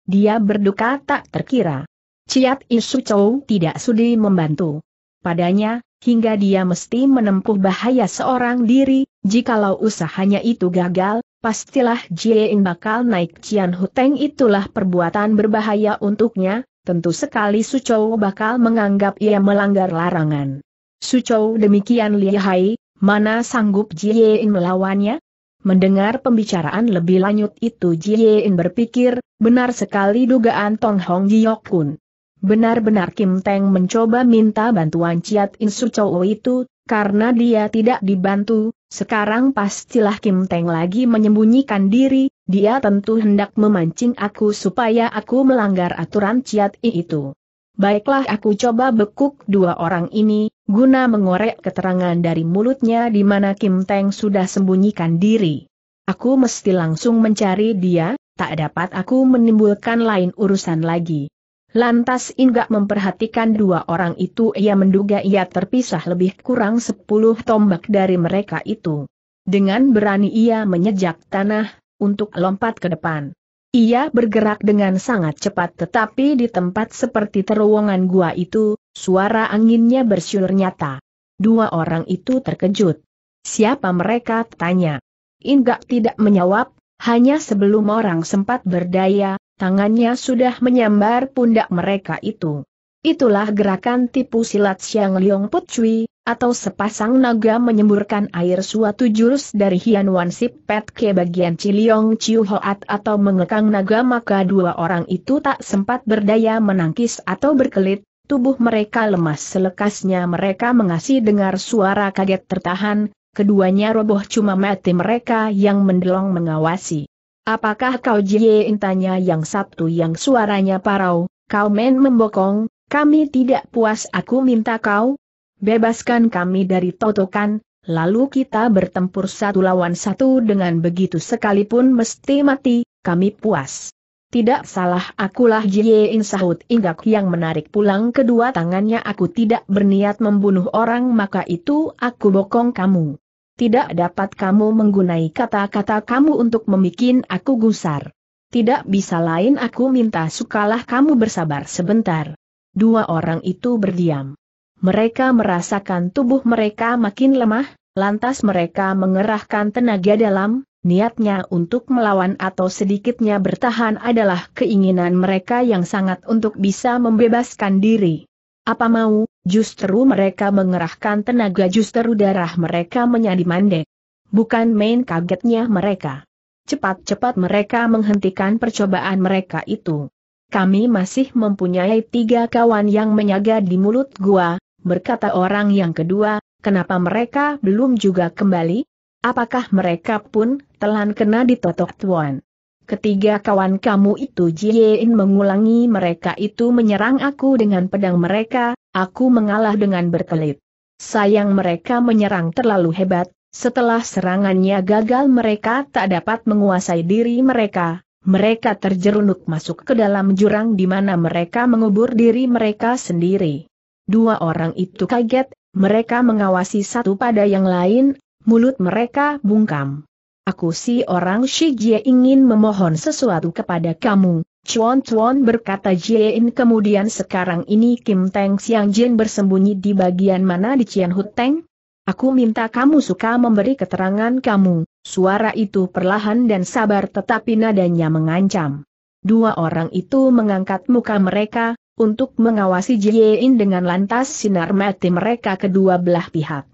dia berduka tak terkira. Ciat Isu Chou tidak sudi membantu. Padanya, hingga dia mesti menempuh bahaya seorang diri, jikalau usahanya itu gagal, pastilah Jiein bakal naik Cian Huteng itulah perbuatan berbahaya untuknya, tentu sekali Su Chou bakal menganggap ia melanggar larangan. Su Chou demikian lihai, mana sanggup Jiein melawannya? Mendengar pembicaraan lebih lanjut itu Jiein berpikir, benar sekali dugaan Tong Hong Jiok Kun. Benar-benar Kim Teng mencoba minta bantuan Ciat In Su itu, karena dia tidak dibantu, sekarang pastilah Kim Teng lagi menyembunyikan diri, dia tentu hendak memancing aku supaya aku melanggar aturan Ciat I itu. Baiklah aku coba bekuk dua orang ini, guna mengorek keterangan dari mulutnya di mana Kim Teng sudah sembunyikan diri. Aku mesti langsung mencari dia, tak dapat aku menimbulkan lain urusan lagi. Lantas Inggak memperhatikan dua orang itu ia menduga ia terpisah lebih kurang sepuluh tombak dari mereka itu. Dengan berani ia menyejak tanah, untuk lompat ke depan. Ia bergerak dengan sangat cepat tetapi di tempat seperti terowongan gua itu, suara anginnya bersyur nyata. Dua orang itu terkejut. Siapa mereka? tanya. Inggak tidak menjawab, hanya sebelum orang sempat berdaya, tangannya sudah menyambar pundak mereka itu. Itulah gerakan tipu silat Xiang Liong Put atau sepasang naga menyemburkan air suatu jurus dari Hian Wan Sip ke bagian Ciliong Chiu Hoat atau mengekang naga maka dua orang itu tak sempat berdaya menangkis atau berkelit, tubuh mereka lemas selekasnya mereka mengasih dengar suara kaget tertahan, keduanya roboh cuma mati mereka yang mendelong mengawasi. Apakah kau Jie Intanya yang Sabtu yang suaranya parau, kau men membokong, kami tidak puas aku minta kau, Bebaskan kami dari totokan, lalu kita bertempur satu lawan satu dengan begitu sekalipun mesti mati, kami puas. Tidak salah akulah Jie In sahut Inggak yang menarik pulang kedua tangannya aku tidak berniat membunuh orang maka itu aku bokong kamu. Tidak dapat kamu menggunai kata-kata kamu untuk membuat aku gusar. Tidak bisa lain aku minta sukalah kamu bersabar sebentar. Dua orang itu berdiam mereka merasakan tubuh mereka makin lemah, lantas mereka mengerahkan tenaga dalam, niatnya untuk melawan atau sedikitnya bertahan adalah keinginan mereka yang sangat untuk bisa membebaskan diri. Apa mau, justru mereka mengerahkan tenaga justru darah mereka menjadi mandek. Bukan main kagetnya mereka. Cepat-cepat mereka menghentikan percobaan mereka itu. Kami masih mempunyai tiga kawan yang menyaga di mulut gua, berkata orang yang kedua, kenapa mereka belum juga kembali? Apakah mereka pun telan kena ditotok tuan? Ketiga kawan kamu itu Jiein mengulangi mereka itu menyerang aku dengan pedang mereka, aku mengalah dengan berkelit. Sayang mereka menyerang terlalu hebat, setelah serangannya gagal mereka tak dapat menguasai diri mereka, mereka terjerunuk masuk ke dalam jurang di mana mereka mengubur diri mereka sendiri. Dua orang itu kaget, mereka mengawasi satu pada yang lain, mulut mereka bungkam. Aku si orang Shi Jie ingin memohon sesuatu kepada kamu, Chuan Chuan berkata Jiein kemudian sekarang ini Kim Teng Siang Jin bersembunyi di bagian mana di Cian Huteng? Aku minta kamu suka memberi keterangan kamu, suara itu perlahan dan sabar tetapi nadanya mengancam. Dua orang itu mengangkat muka mereka, untuk mengawasi Jiein dengan lantas sinar mati mereka kedua belah pihak.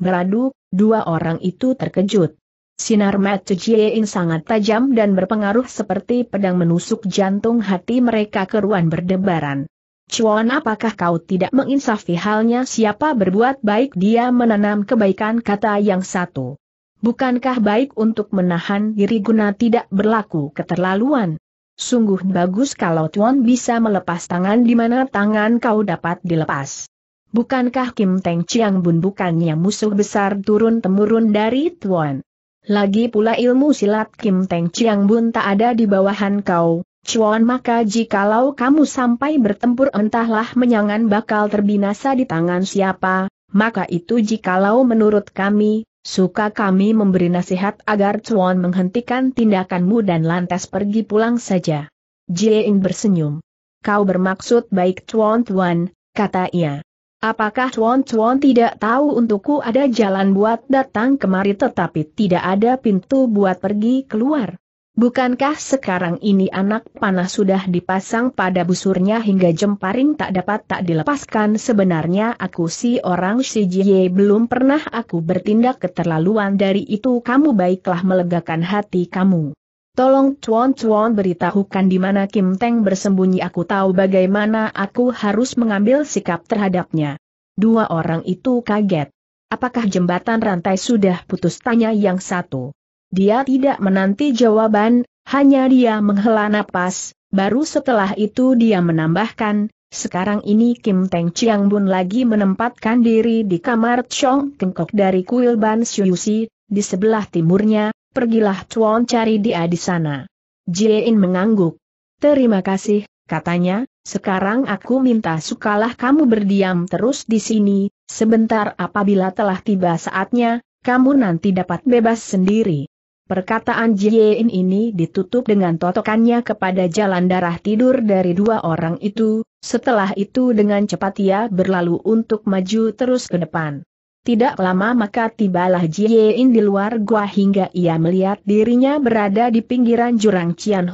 Beradu, dua orang itu terkejut. Sinar mata Jiein sangat tajam dan berpengaruh seperti pedang menusuk jantung hati mereka keruan berdebaran. Cuan apakah kau tidak menginsafi halnya siapa berbuat baik dia menanam kebaikan kata yang satu. Bukankah baik untuk menahan diri guna tidak berlaku keterlaluan? Sungguh bagus kalau Tuan bisa melepas tangan di mana tangan kau dapat dilepas. Bukankah Kim Teng Chiang Bun bukannya musuh besar turun-temurun dari Tuan? Lagi pula ilmu silat Kim Teng Chiang Bun tak ada di bawahan kau, Chuan maka jikalau kamu sampai bertempur entahlah menyangan bakal terbinasa di tangan siapa, maka itu jikalau menurut kami, Suka kami memberi nasihat agar Chuan menghentikan tindakanmu dan lantas pergi pulang saja. Jiein bersenyum. Kau bermaksud baik Chuan Tuan, kata ia. Apakah Chuan Chuan tidak tahu untukku ada jalan buat datang kemari tetapi tidak ada pintu buat pergi keluar? Bukankah sekarang ini anak panah sudah dipasang pada busurnya hingga jemparing tak dapat tak dilepaskan? Sebenarnya aku si orang si Jie belum pernah aku bertindak keterlaluan dari itu kamu baiklah melegakan hati kamu. Tolong cuan-cuan beritahukan di mana Kim Teng bersembunyi aku tahu bagaimana aku harus mengambil sikap terhadapnya. Dua orang itu kaget. Apakah jembatan rantai sudah putus tanya yang satu? Dia tidak menanti jawaban, hanya dia menghela napas, baru setelah itu dia menambahkan, sekarang ini Kim Teng Chiang Bun lagi menempatkan diri di kamar Chong Kengkok dari kuil Ban Si, di sebelah timurnya, pergilah Chuan cari dia di sana. Jiein mengangguk. Terima kasih, katanya, sekarang aku minta sukalah kamu berdiam terus di sini, sebentar apabila telah tiba saatnya, kamu nanti dapat bebas sendiri. Perkataan Jiein ini ditutup dengan totokannya kepada jalan darah tidur dari dua orang itu, setelah itu dengan cepat ia berlalu untuk maju terus ke depan. Tidak lama maka tibalah Jiein di luar gua hingga ia melihat dirinya berada di pinggiran jurang Cian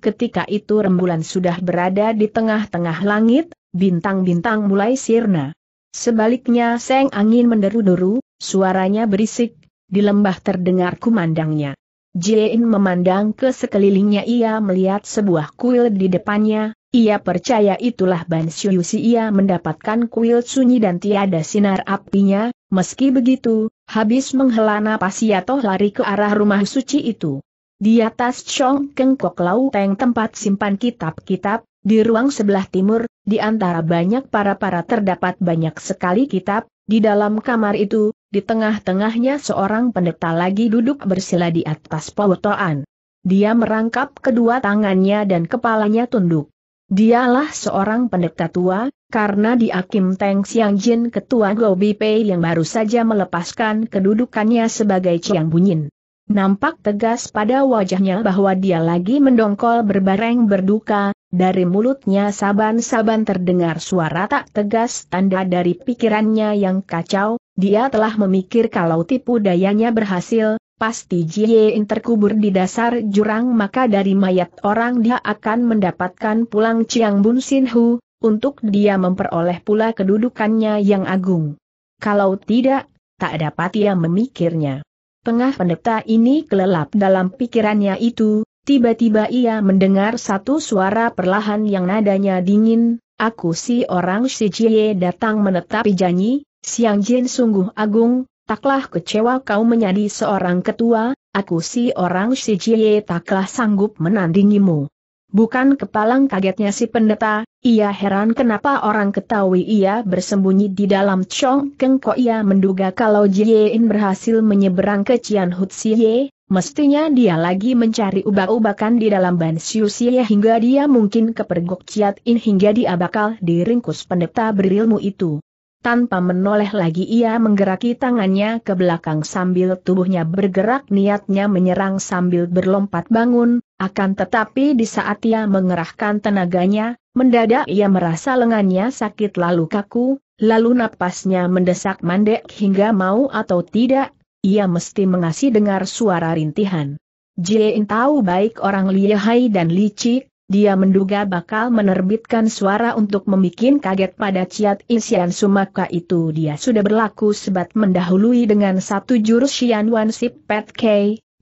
Ketika itu rembulan sudah berada di tengah-tengah langit, bintang-bintang mulai sirna. Sebaliknya seng angin menderu-deru, suaranya berisik, di lembah terdengar kumandangnya. Jin memandang ke sekelilingnya ia melihat sebuah kuil di depannya, ia percaya itulah Ban si ia mendapatkan kuil sunyi dan tiada sinar apinya, meski begitu, habis menghela napas ia toh lari ke arah rumah suci itu. Di atas Chong Keng Kok Lau Teng tempat simpan kitab-kitab, di ruang sebelah timur, di antara banyak para-para terdapat banyak sekali kitab, di dalam kamar itu, di tengah-tengahnya seorang pendeta lagi duduk bersila di atas pautoan. Dia merangkap kedua tangannya dan kepalanya tunduk. Dialah seorang pendeta tua, karena di Akim Teng Siang Jin ketua Gobi Pei yang baru saja melepaskan kedudukannya sebagai Chiang Bunyin. Nampak tegas pada wajahnya bahwa dia lagi mendongkol berbareng berduka, dari mulutnya saban-saban terdengar suara tak tegas tanda dari pikirannya yang kacau, dia telah memikir kalau tipu dayanya berhasil, pasti Jiein terkubur di dasar jurang maka dari mayat orang dia akan mendapatkan pulang Chiang Bun Sin Hu, untuk dia memperoleh pula kedudukannya yang agung. Kalau tidak, tak dapat ia memikirnya. Tengah pendeta ini kelelap dalam pikirannya itu, tiba-tiba ia mendengar satu suara perlahan yang nadanya dingin, aku si orang si Jie datang menetapi janji, Siang Jin sungguh agung, taklah kecewa kau menjadi seorang ketua, aku si orang si Jie taklah sanggup menandingimu. Bukan kepalang kagetnya si pendeta, ia heran kenapa orang ketahui ia bersembunyi di dalam Chong Keng kok ia menduga kalau Jie In berhasil menyeberang ke Cian Hut Siye, mestinya dia lagi mencari ubah-ubakan di dalam Ban Siu Siye hingga dia mungkin kepergok Ciat In hingga dia bakal diringkus pendeta berilmu itu. Tanpa menoleh lagi ia menggeraki tangannya ke belakang sambil tubuhnya bergerak niatnya menyerang sambil berlompat bangun, akan tetapi di saat ia mengerahkan tenaganya, mendadak ia merasa lengannya sakit lalu kaku, lalu napasnya mendesak mandek hingga mau atau tidak, ia mesti mengasih dengar suara rintihan. Jin tahu baik orang lihai dan licik, dia menduga bakal menerbitkan suara untuk membuat kaget pada Ciat Isian Sumaka itu dia sudah berlaku sebat mendahului dengan satu jurus Xian Wan Sip Pet K,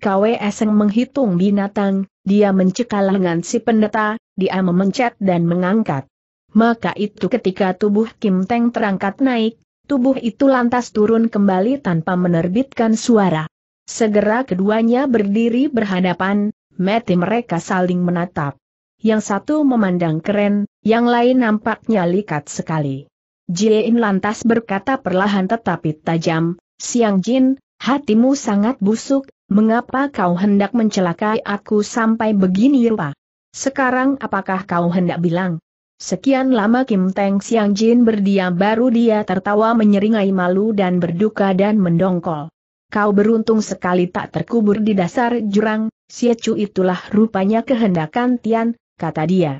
KWS yang menghitung binatang, dia mencekal lengan si pendeta, dia memencet dan mengangkat. Maka itu ketika tubuh Kim Teng terangkat naik, tubuh itu lantas turun kembali tanpa menerbitkan suara. Segera keduanya berdiri berhadapan, mati mereka saling menatap yang satu memandang keren, yang lain nampaknya likat sekali. Jiein lantas berkata perlahan tetapi tajam, Siang Jin, hatimu sangat busuk, mengapa kau hendak mencelakai aku sampai begini rupa? Sekarang apakah kau hendak bilang? Sekian lama Kim Teng Siang Jin berdiam baru dia tertawa menyeringai malu dan berduka dan mendongkol. Kau beruntung sekali tak terkubur di dasar jurang, Siacu itulah rupanya kehendakan Tian, kata dia.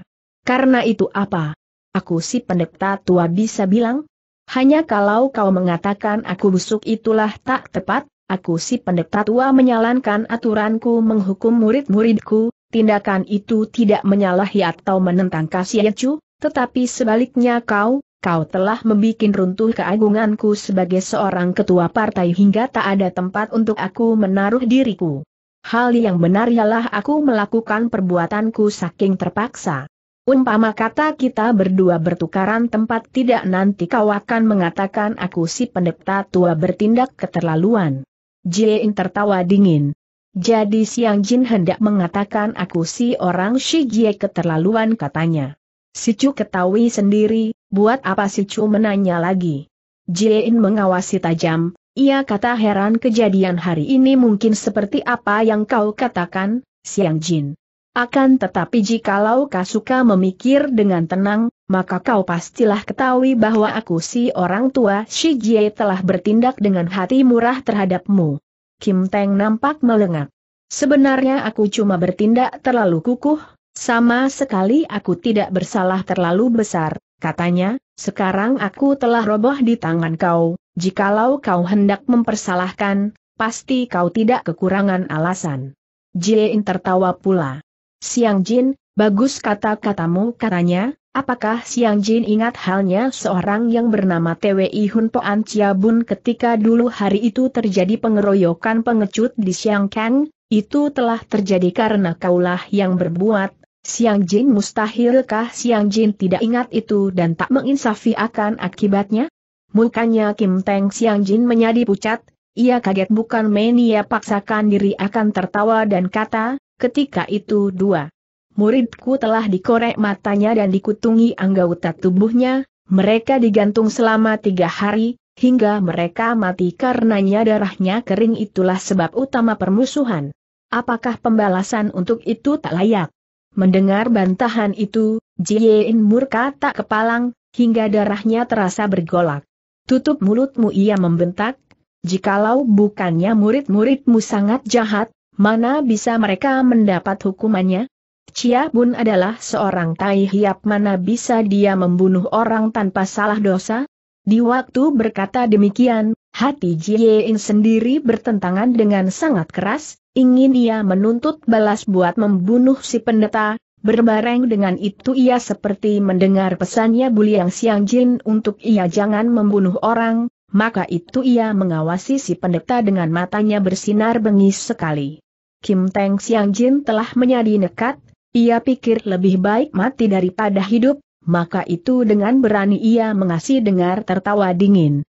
Karena itu apa? Aku si pendekta tua bisa bilang? Hanya kalau kau mengatakan aku busuk itulah tak tepat, aku si pendekta tua menyalankan aturanku menghukum murid-muridku, tindakan itu tidak menyalahi atau menentang kasih kasiacu, tetapi sebaliknya kau, kau telah membuat runtuh keagunganku sebagai seorang ketua partai hingga tak ada tempat untuk aku menaruh diriku. Hal yang benar ialah aku melakukan perbuatanku saking terpaksa. Umpama kata kita berdua bertukaran tempat tidak nanti kau akan mengatakan aku si pendeta tua bertindak keterlaluan. Jin tertawa dingin. Jadi Siang Jin hendak mengatakan aku si orang Shi Jie keterlaluan katanya. Si Chu ketahui sendiri, buat apa Si Chu menanya lagi. Jin mengawasi tajam, ia kata heran kejadian hari ini mungkin seperti apa yang kau katakan, Siang Jin. Akan tetapi jikalau suka memikir dengan tenang, maka kau pastilah ketahui bahwa aku si orang tua Shi Jie telah bertindak dengan hati murah terhadapmu. Kim Teng nampak melengak. Sebenarnya aku cuma bertindak terlalu kukuh, sama sekali aku tidak bersalah terlalu besar, Katanya, sekarang aku telah roboh di tangan kau, jikalau kau hendak mempersalahkan, pasti kau tidak kekurangan alasan. Jin tertawa pula. Siang Jin, bagus kata-katamu katanya, apakah Siang Jin ingat halnya seorang yang bernama TWI Hun An Chia Bun ketika dulu hari itu terjadi pengeroyokan pengecut di Siang Kang, itu telah terjadi karena kaulah yang berbuat, Siang Jin mustahilkah Siang Jin tidak ingat itu dan tak menginsafi akan akibatnya? Mukanya Kim Teng Siang Jin menjadi pucat, ia kaget bukan main ia paksakan diri akan tertawa dan kata, ketika itu dua. Muridku telah dikorek matanya dan dikutungi anggota tubuhnya, mereka digantung selama tiga hari, hingga mereka mati karenanya darahnya kering itulah sebab utama permusuhan. Apakah pembalasan untuk itu tak layak? Mendengar bantahan itu, Jiein murka tak kepalang, hingga darahnya terasa bergolak. Tutup mulutmu ia membentak, jikalau bukannya murid-muridmu sangat jahat, mana bisa mereka mendapat hukumannya? Chia Bun adalah seorang tai hiap mana bisa dia membunuh orang tanpa salah dosa? Di waktu berkata demikian, Hati Jie In sendiri bertentangan dengan sangat keras, ingin ia menuntut balas buat membunuh si pendeta, berbareng dengan itu ia seperti mendengar pesannya Buliang Siang Jin untuk ia jangan membunuh orang, maka itu ia mengawasi si pendeta dengan matanya bersinar bengis sekali. Kim Teng Siang Jin telah menjadi nekat, ia pikir lebih baik mati daripada hidup, maka itu dengan berani ia mengasih dengar tertawa dingin.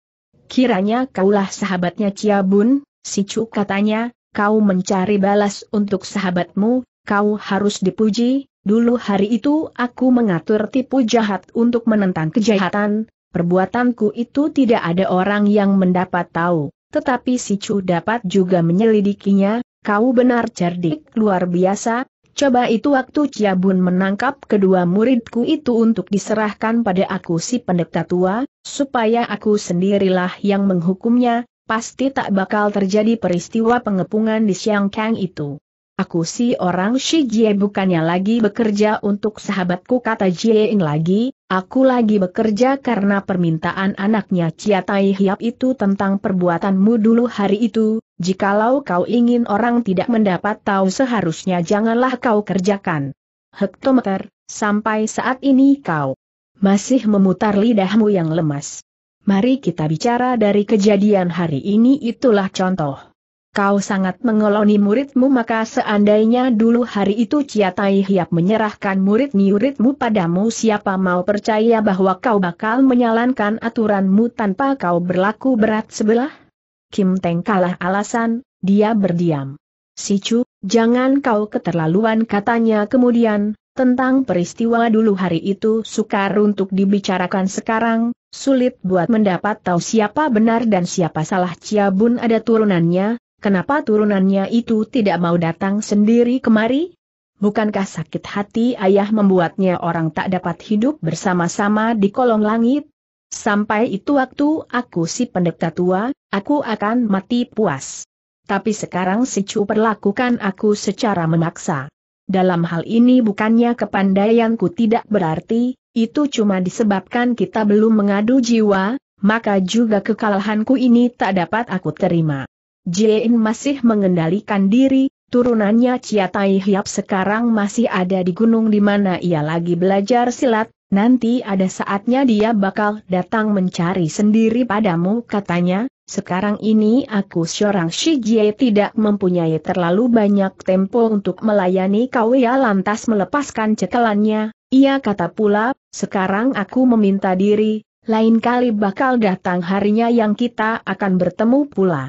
Kiranya kaulah sahabatnya Cia Bun, si Cu katanya, kau mencari balas untuk sahabatmu, kau harus dipuji, dulu hari itu aku mengatur tipu jahat untuk menentang kejahatan, perbuatanku itu tidak ada orang yang mendapat tahu, tetapi si Cu dapat juga menyelidikinya, kau benar cerdik luar biasa, Coba itu waktu Ciabun menangkap kedua muridku itu untuk diserahkan pada aku si pendeta tua, supaya aku sendirilah yang menghukumnya, pasti tak bakal terjadi peristiwa pengepungan di Siang Kang itu. Aku si orang Shi bukannya lagi bekerja untuk sahabatku kata Jie Ing lagi, Aku lagi bekerja karena permintaan anaknya Cia Tai Hiap itu tentang perbuatanmu dulu hari itu, jikalau kau ingin orang tidak mendapat tahu seharusnya janganlah kau kerjakan. Hektometer, sampai saat ini kau masih memutar lidahmu yang lemas. Mari kita bicara dari kejadian hari ini itulah contoh kau sangat mengoloni muridmu maka seandainya dulu hari itu Ciatai Hiap menyerahkan murid-muridmu padamu siapa mau percaya bahwa kau bakal menyalankan aturanmu tanpa kau berlaku berat sebelah? Kim Teng kalah alasan, dia berdiam. Si Chu, jangan kau keterlaluan katanya kemudian, tentang peristiwa dulu hari itu sukar untuk dibicarakan sekarang, sulit buat mendapat tahu siapa benar dan siapa salah Bun ada turunannya, Kenapa turunannya itu tidak mau datang sendiri kemari? Bukankah sakit hati ayah membuatnya orang tak dapat hidup bersama-sama di kolong langit? Sampai itu waktu aku si pendeta tua, aku akan mati puas. Tapi sekarang si Cu perlakukan aku secara memaksa. Dalam hal ini bukannya kepandaianku tidak berarti, itu cuma disebabkan kita belum mengadu jiwa, maka juga kekalahanku ini tak dapat aku terima. Jin masih mengendalikan diri, turunannya Chia Tai Hiap sekarang masih ada di gunung di mana ia lagi belajar silat, nanti ada saatnya dia bakal datang mencari sendiri padamu katanya, sekarang ini aku seorang Shi Jie tidak mempunyai terlalu banyak tempo untuk melayani kau ya lantas melepaskan cekelannya, ia kata pula, sekarang aku meminta diri, lain kali bakal datang harinya yang kita akan bertemu pula.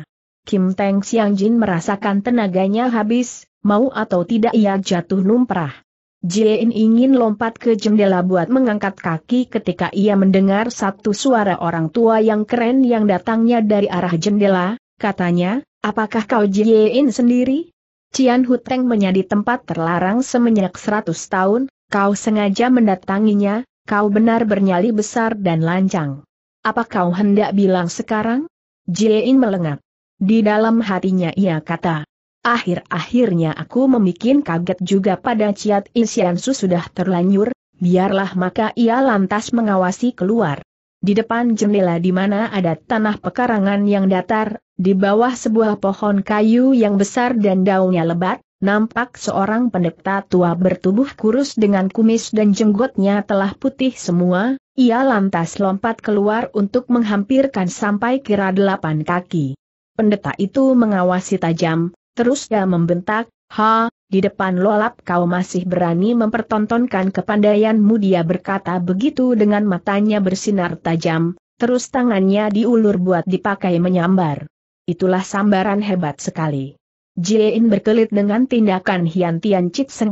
Kim Teng Xiang Jin merasakan tenaganya habis, mau atau tidak ia jatuh numprah. Jin ingin lompat ke jendela buat mengangkat kaki ketika ia mendengar satu suara orang tua yang keren yang datangnya dari arah jendela, katanya, apakah kau Jin sendiri? Cian Huteng menjadi tempat terlarang semenjak seratus tahun, kau sengaja mendatanginya, kau benar bernyali besar dan lancang. Apa kau hendak bilang sekarang? Jin melengak. Di dalam hatinya ia kata, akhir-akhirnya aku memikin kaget juga pada Ciat Isiansu sudah terlanjur, biarlah maka ia lantas mengawasi keluar. Di depan jendela di mana ada tanah pekarangan yang datar, di bawah sebuah pohon kayu yang besar dan daunnya lebat, nampak seorang pendeta tua bertubuh kurus dengan kumis dan jenggotnya telah putih semua, ia lantas lompat keluar untuk menghampirkan sampai kira delapan kaki. Pendeta itu mengawasi tajam, terus dia membentak, Ha, di depan lolap kau masih berani mempertontonkan kepandaianmu dia berkata begitu dengan matanya bersinar tajam, terus tangannya diulur buat dipakai menyambar. Itulah sambaran hebat sekali. Jiein berkelit dengan tindakan Hian Tian Seng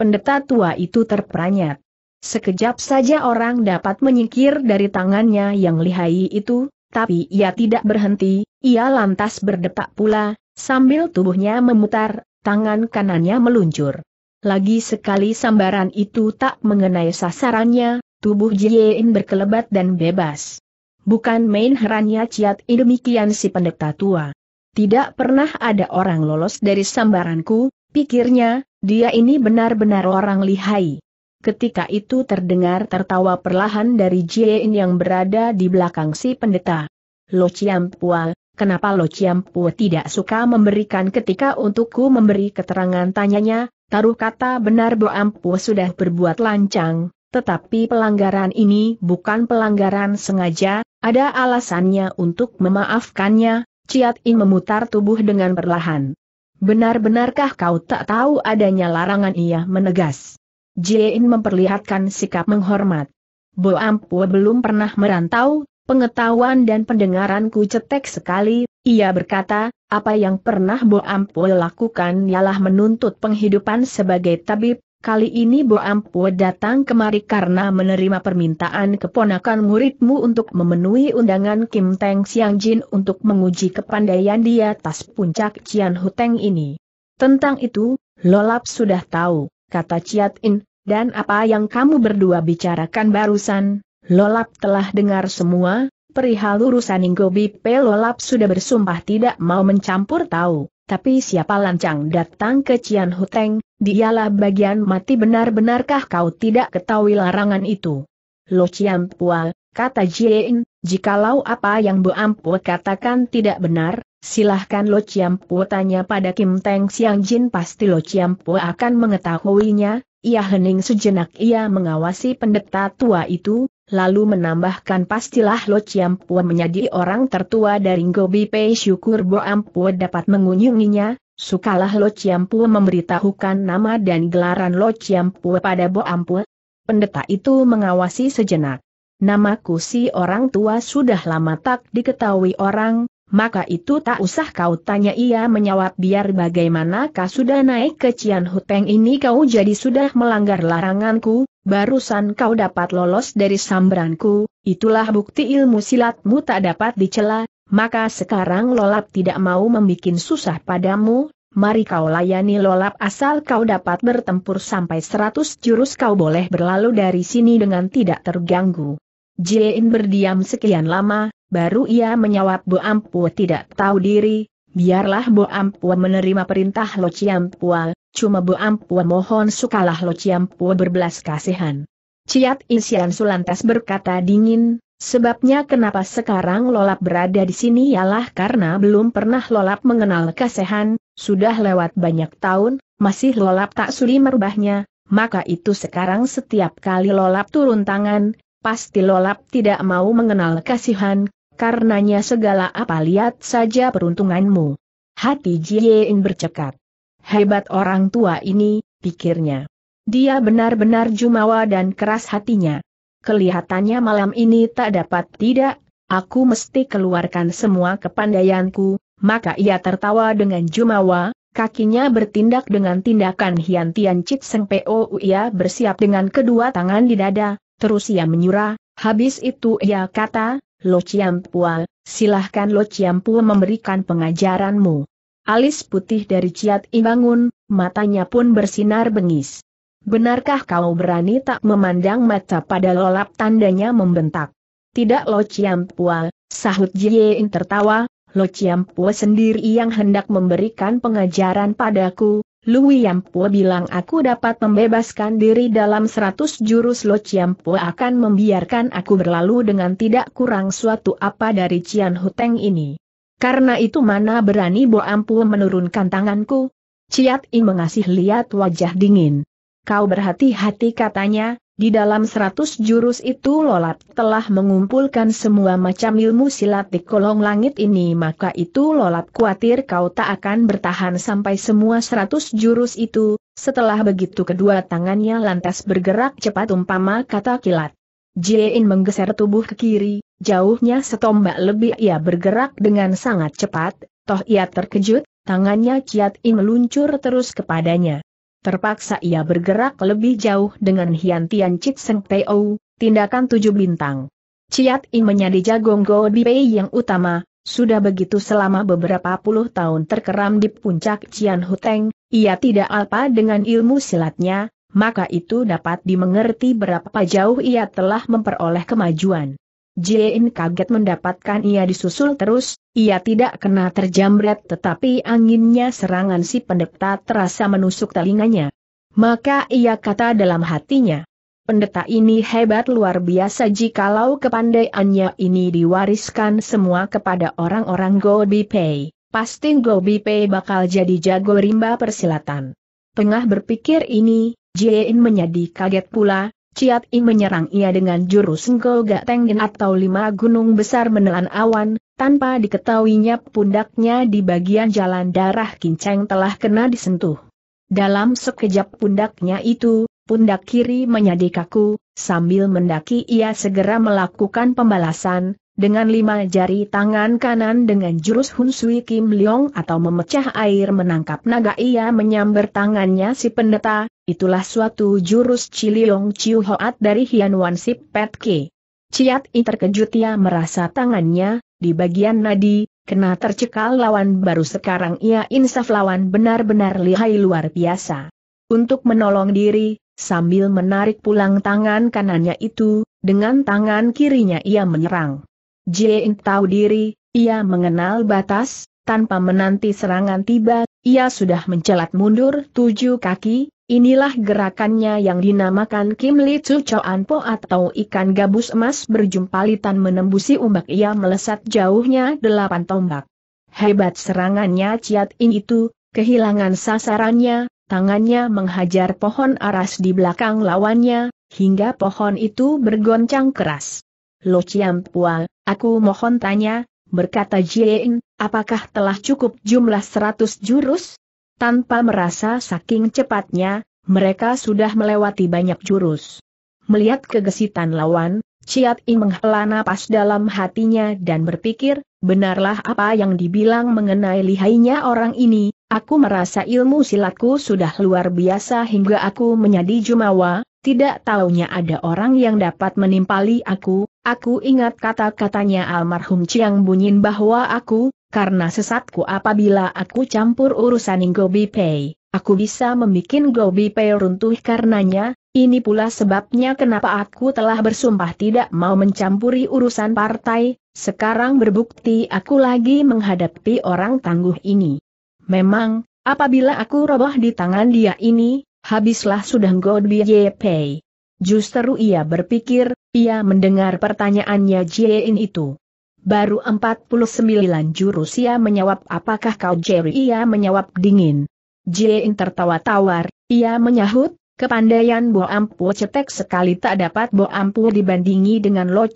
Pendeta tua itu terperanyat. Sekejap saja orang dapat menyingkir dari tangannya yang lihai itu, tapi ia tidak berhenti, ia lantas berdetak pula, sambil tubuhnya memutar, tangan kanannya meluncur. Lagi sekali sambaran itu tak mengenai sasarannya, tubuh Jiein berkelebat dan bebas. Bukan main herannya Ciat demikian si pendeta tua. Tidak pernah ada orang lolos dari sambaranku, pikirnya, dia ini benar-benar orang lihai. Ketika itu terdengar tertawa perlahan dari Jiein yang berada di belakang si pendeta. Lo Pua, kenapa Lo Pua tidak suka memberikan ketika untukku memberi keterangan tanyanya, taruh kata benar Bo Ampu sudah berbuat lancang, tetapi pelanggaran ini bukan pelanggaran sengaja, ada alasannya untuk memaafkannya, Ciat In memutar tubuh dengan perlahan. Benar-benarkah kau tak tahu adanya larangan ia menegas? Jin memperlihatkan sikap menghormat. Bo Ampu belum pernah merantau, pengetahuan dan pendengaranku cetek sekali, ia berkata, apa yang pernah Bo Ampu lakukan ialah menuntut penghidupan sebagai tabib, kali ini Bo Ampu datang kemari karena menerima permintaan keponakan muridmu untuk memenuhi undangan Kim Teng Siang Jin untuk menguji kepandaian di atas puncak Cian Huteng ini. Tentang itu, Lolap sudah tahu kata Ciat In, dan apa yang kamu berdua bicarakan barusan, Lolap telah dengar semua, perihal urusan Inggobi P. Lolap sudah bersumpah tidak mau mencampur tahu, tapi siapa lancang datang ke Cian Huteng, dialah bagian mati benar-benarkah kau tidak ketahui larangan itu. Lo Cian Pua, kata In, jikalau apa yang Bu Ampua katakan tidak benar, Silahkan Lo Chiampu tanya pada Kim Teng Siang Jin pasti Lo Chiampu akan mengetahuinya, ia hening sejenak ia mengawasi pendeta tua itu, lalu menambahkan pastilah Lo Chiampu menjadi orang tertua dari Gobi Pei syukur Bo Ampu dapat mengunjunginya, sukalah Lo Chiampu memberitahukan nama dan gelaran Lo Chiampu pada Bo Ampu. Pendeta itu mengawasi sejenak. Namaku si orang tua sudah lama tak diketahui orang, maka itu tak usah kau tanya ia menyawab biar bagaimana kau sudah naik ke Cian Huteng ini kau jadi sudah melanggar laranganku, barusan kau dapat lolos dari sambranku, itulah bukti ilmu silatmu tak dapat dicela, maka sekarang lolap tidak mau membuat susah padamu, mari kau layani lolap asal kau dapat bertempur sampai seratus jurus kau boleh berlalu dari sini dengan tidak terganggu. Jiein berdiam sekian lama, Baru ia menjawab Bo Ampu tidak tahu diri, biarlah Bo Ampu menerima perintah Lo Pua, cuma Bo Ampu mohon sukalah Lo Pua berbelas kasihan. Ciat Isian Sulantas berkata dingin, sebabnya kenapa sekarang Lolap berada di sini ialah karena belum pernah Lolap mengenal kasihan, sudah lewat banyak tahun, masih Lolap tak sudi merubahnya, maka itu sekarang setiap kali Lolap turun tangan, pasti Lolap tidak mau mengenal kasihan, karenanya segala apa lihat saja peruntunganmu. Hati Jiein bercekat. Hebat orang tua ini, pikirnya. Dia benar-benar jumawa dan keras hatinya. Kelihatannya malam ini tak dapat tidak, aku mesti keluarkan semua kepandaianku, maka ia tertawa dengan jumawa, kakinya bertindak dengan tindakan Hian Tian Chit Seng Po ia bersiap dengan kedua tangan di dada, terus ia menyurah, habis itu ia kata, Lo Chiampua, silahkan Lo Chiampua memberikan pengajaranmu. Alis putih dari Ciat Imbangun, matanya pun bersinar bengis. Benarkah kau berani tak memandang mata pada lolap tandanya membentak? Tidak Lo Chiampua, sahut Jiein tertawa, Lo Chiampua sendiri yang hendak memberikan pengajaran padaku, Lui Yampo bilang aku dapat membebaskan diri dalam seratus jurus Lo Yampo akan membiarkan aku berlalu dengan tidak kurang suatu apa dari Cian Huteng ini. Karena itu mana berani Bo Ampu menurunkan tanganku? Ciat I mengasih lihat wajah dingin. Kau berhati-hati katanya, di dalam seratus jurus itu Lolat telah mengumpulkan semua macam ilmu silat di kolong langit ini maka itu Lolat khawatir kau tak akan bertahan sampai semua seratus jurus itu, setelah begitu kedua tangannya lantas bergerak cepat umpama kata kilat. Jiein menggeser tubuh ke kiri, jauhnya setombak lebih ia bergerak dengan sangat cepat, toh ia terkejut, tangannya Ciat In meluncur terus kepadanya. Terpaksa ia bergerak lebih jauh dengan Hian Tian Chit Seng Teo, tindakan tujuh bintang. Ciat In menjadi jagong Go di Pei yang utama, sudah begitu selama beberapa puluh tahun terkeram di puncak Cian Huteng, ia tidak alpa dengan ilmu silatnya, maka itu dapat dimengerti berapa jauh ia telah memperoleh kemajuan. Jin kaget mendapatkan ia disusul terus, ia tidak kena terjamret tetapi anginnya serangan si pendeta terasa menusuk telinganya. Maka ia kata dalam hatinya, pendeta ini hebat luar biasa jikalau kepandaiannya ini diwariskan semua kepada orang-orang Go Pei, pasti Go Pei bakal jadi jago rimba persilatan. Tengah berpikir ini, Jin menjadi kaget pula, Ciat I menyerang ia dengan jurus Ngolga Tengin atau lima gunung besar menelan awan, tanpa diketahuinya pundaknya di bagian jalan darah kinceng telah kena disentuh. Dalam sekejap pundaknya itu, pundak kiri menjadi kaku, sambil mendaki ia segera melakukan pembalasan, dengan lima jari tangan kanan dengan jurus Hun Sui Kim Leong atau memecah air menangkap naga ia menyambar tangannya si pendeta, itulah suatu jurus Leong Chiu Hoat dari Hian Wan Sip Pet Ke. Ciat I terkejut ia merasa tangannya, di bagian nadi, kena tercekal lawan baru sekarang ia insaf lawan benar-benar lihai luar biasa. Untuk menolong diri, sambil menarik pulang tangan kanannya itu, dengan tangan kirinya ia menyerang. Jieing tahu diri, ia mengenal batas, tanpa menanti serangan tiba, ia sudah mencelat mundur tujuh kaki, inilah gerakannya yang dinamakan Kim Li Chao An Po atau ikan gabus emas berjumpa berjumpalitan menembusi ombak ia melesat jauhnya delapan tombak. Hebat serangannya Ciat In itu, kehilangan sasarannya, tangannya menghajar pohon aras di belakang lawannya, hingga pohon itu bergoncang keras. Lo Pua, aku mohon tanya, berkata Jiein, apakah telah cukup jumlah seratus jurus? Tanpa merasa saking cepatnya, mereka sudah melewati banyak jurus. Melihat kegesitan lawan, Ciat Ing menghela napas dalam hatinya dan berpikir, benarlah apa yang dibilang mengenai lihainya orang ini, aku merasa ilmu silatku sudah luar biasa hingga aku menjadi jumawa, tidak taunya ada orang yang dapat menimpali aku, Aku ingat kata-katanya almarhum Chiang Bunyin bahwa aku, karena sesatku apabila aku campur urusan Gobi Pei, aku bisa membuat Gobi Pei runtuh karenanya, ini pula sebabnya kenapa aku telah bersumpah tidak mau mencampuri urusan partai, sekarang berbukti aku lagi menghadapi orang tangguh ini. Memang, apabila aku roboh di tangan dia ini, habislah sudah Gobi Pei. Justru ia berpikir, ia mendengar pertanyaannya Jiein itu. Baru 49 jurus ia menjawab apakah kau Jerry ia menjawab dingin. Jiein tertawa tawar, ia menyahut, kepandaian Bo Ampu cetek sekali tak dapat Bo Ampu dibandingi dengan Lo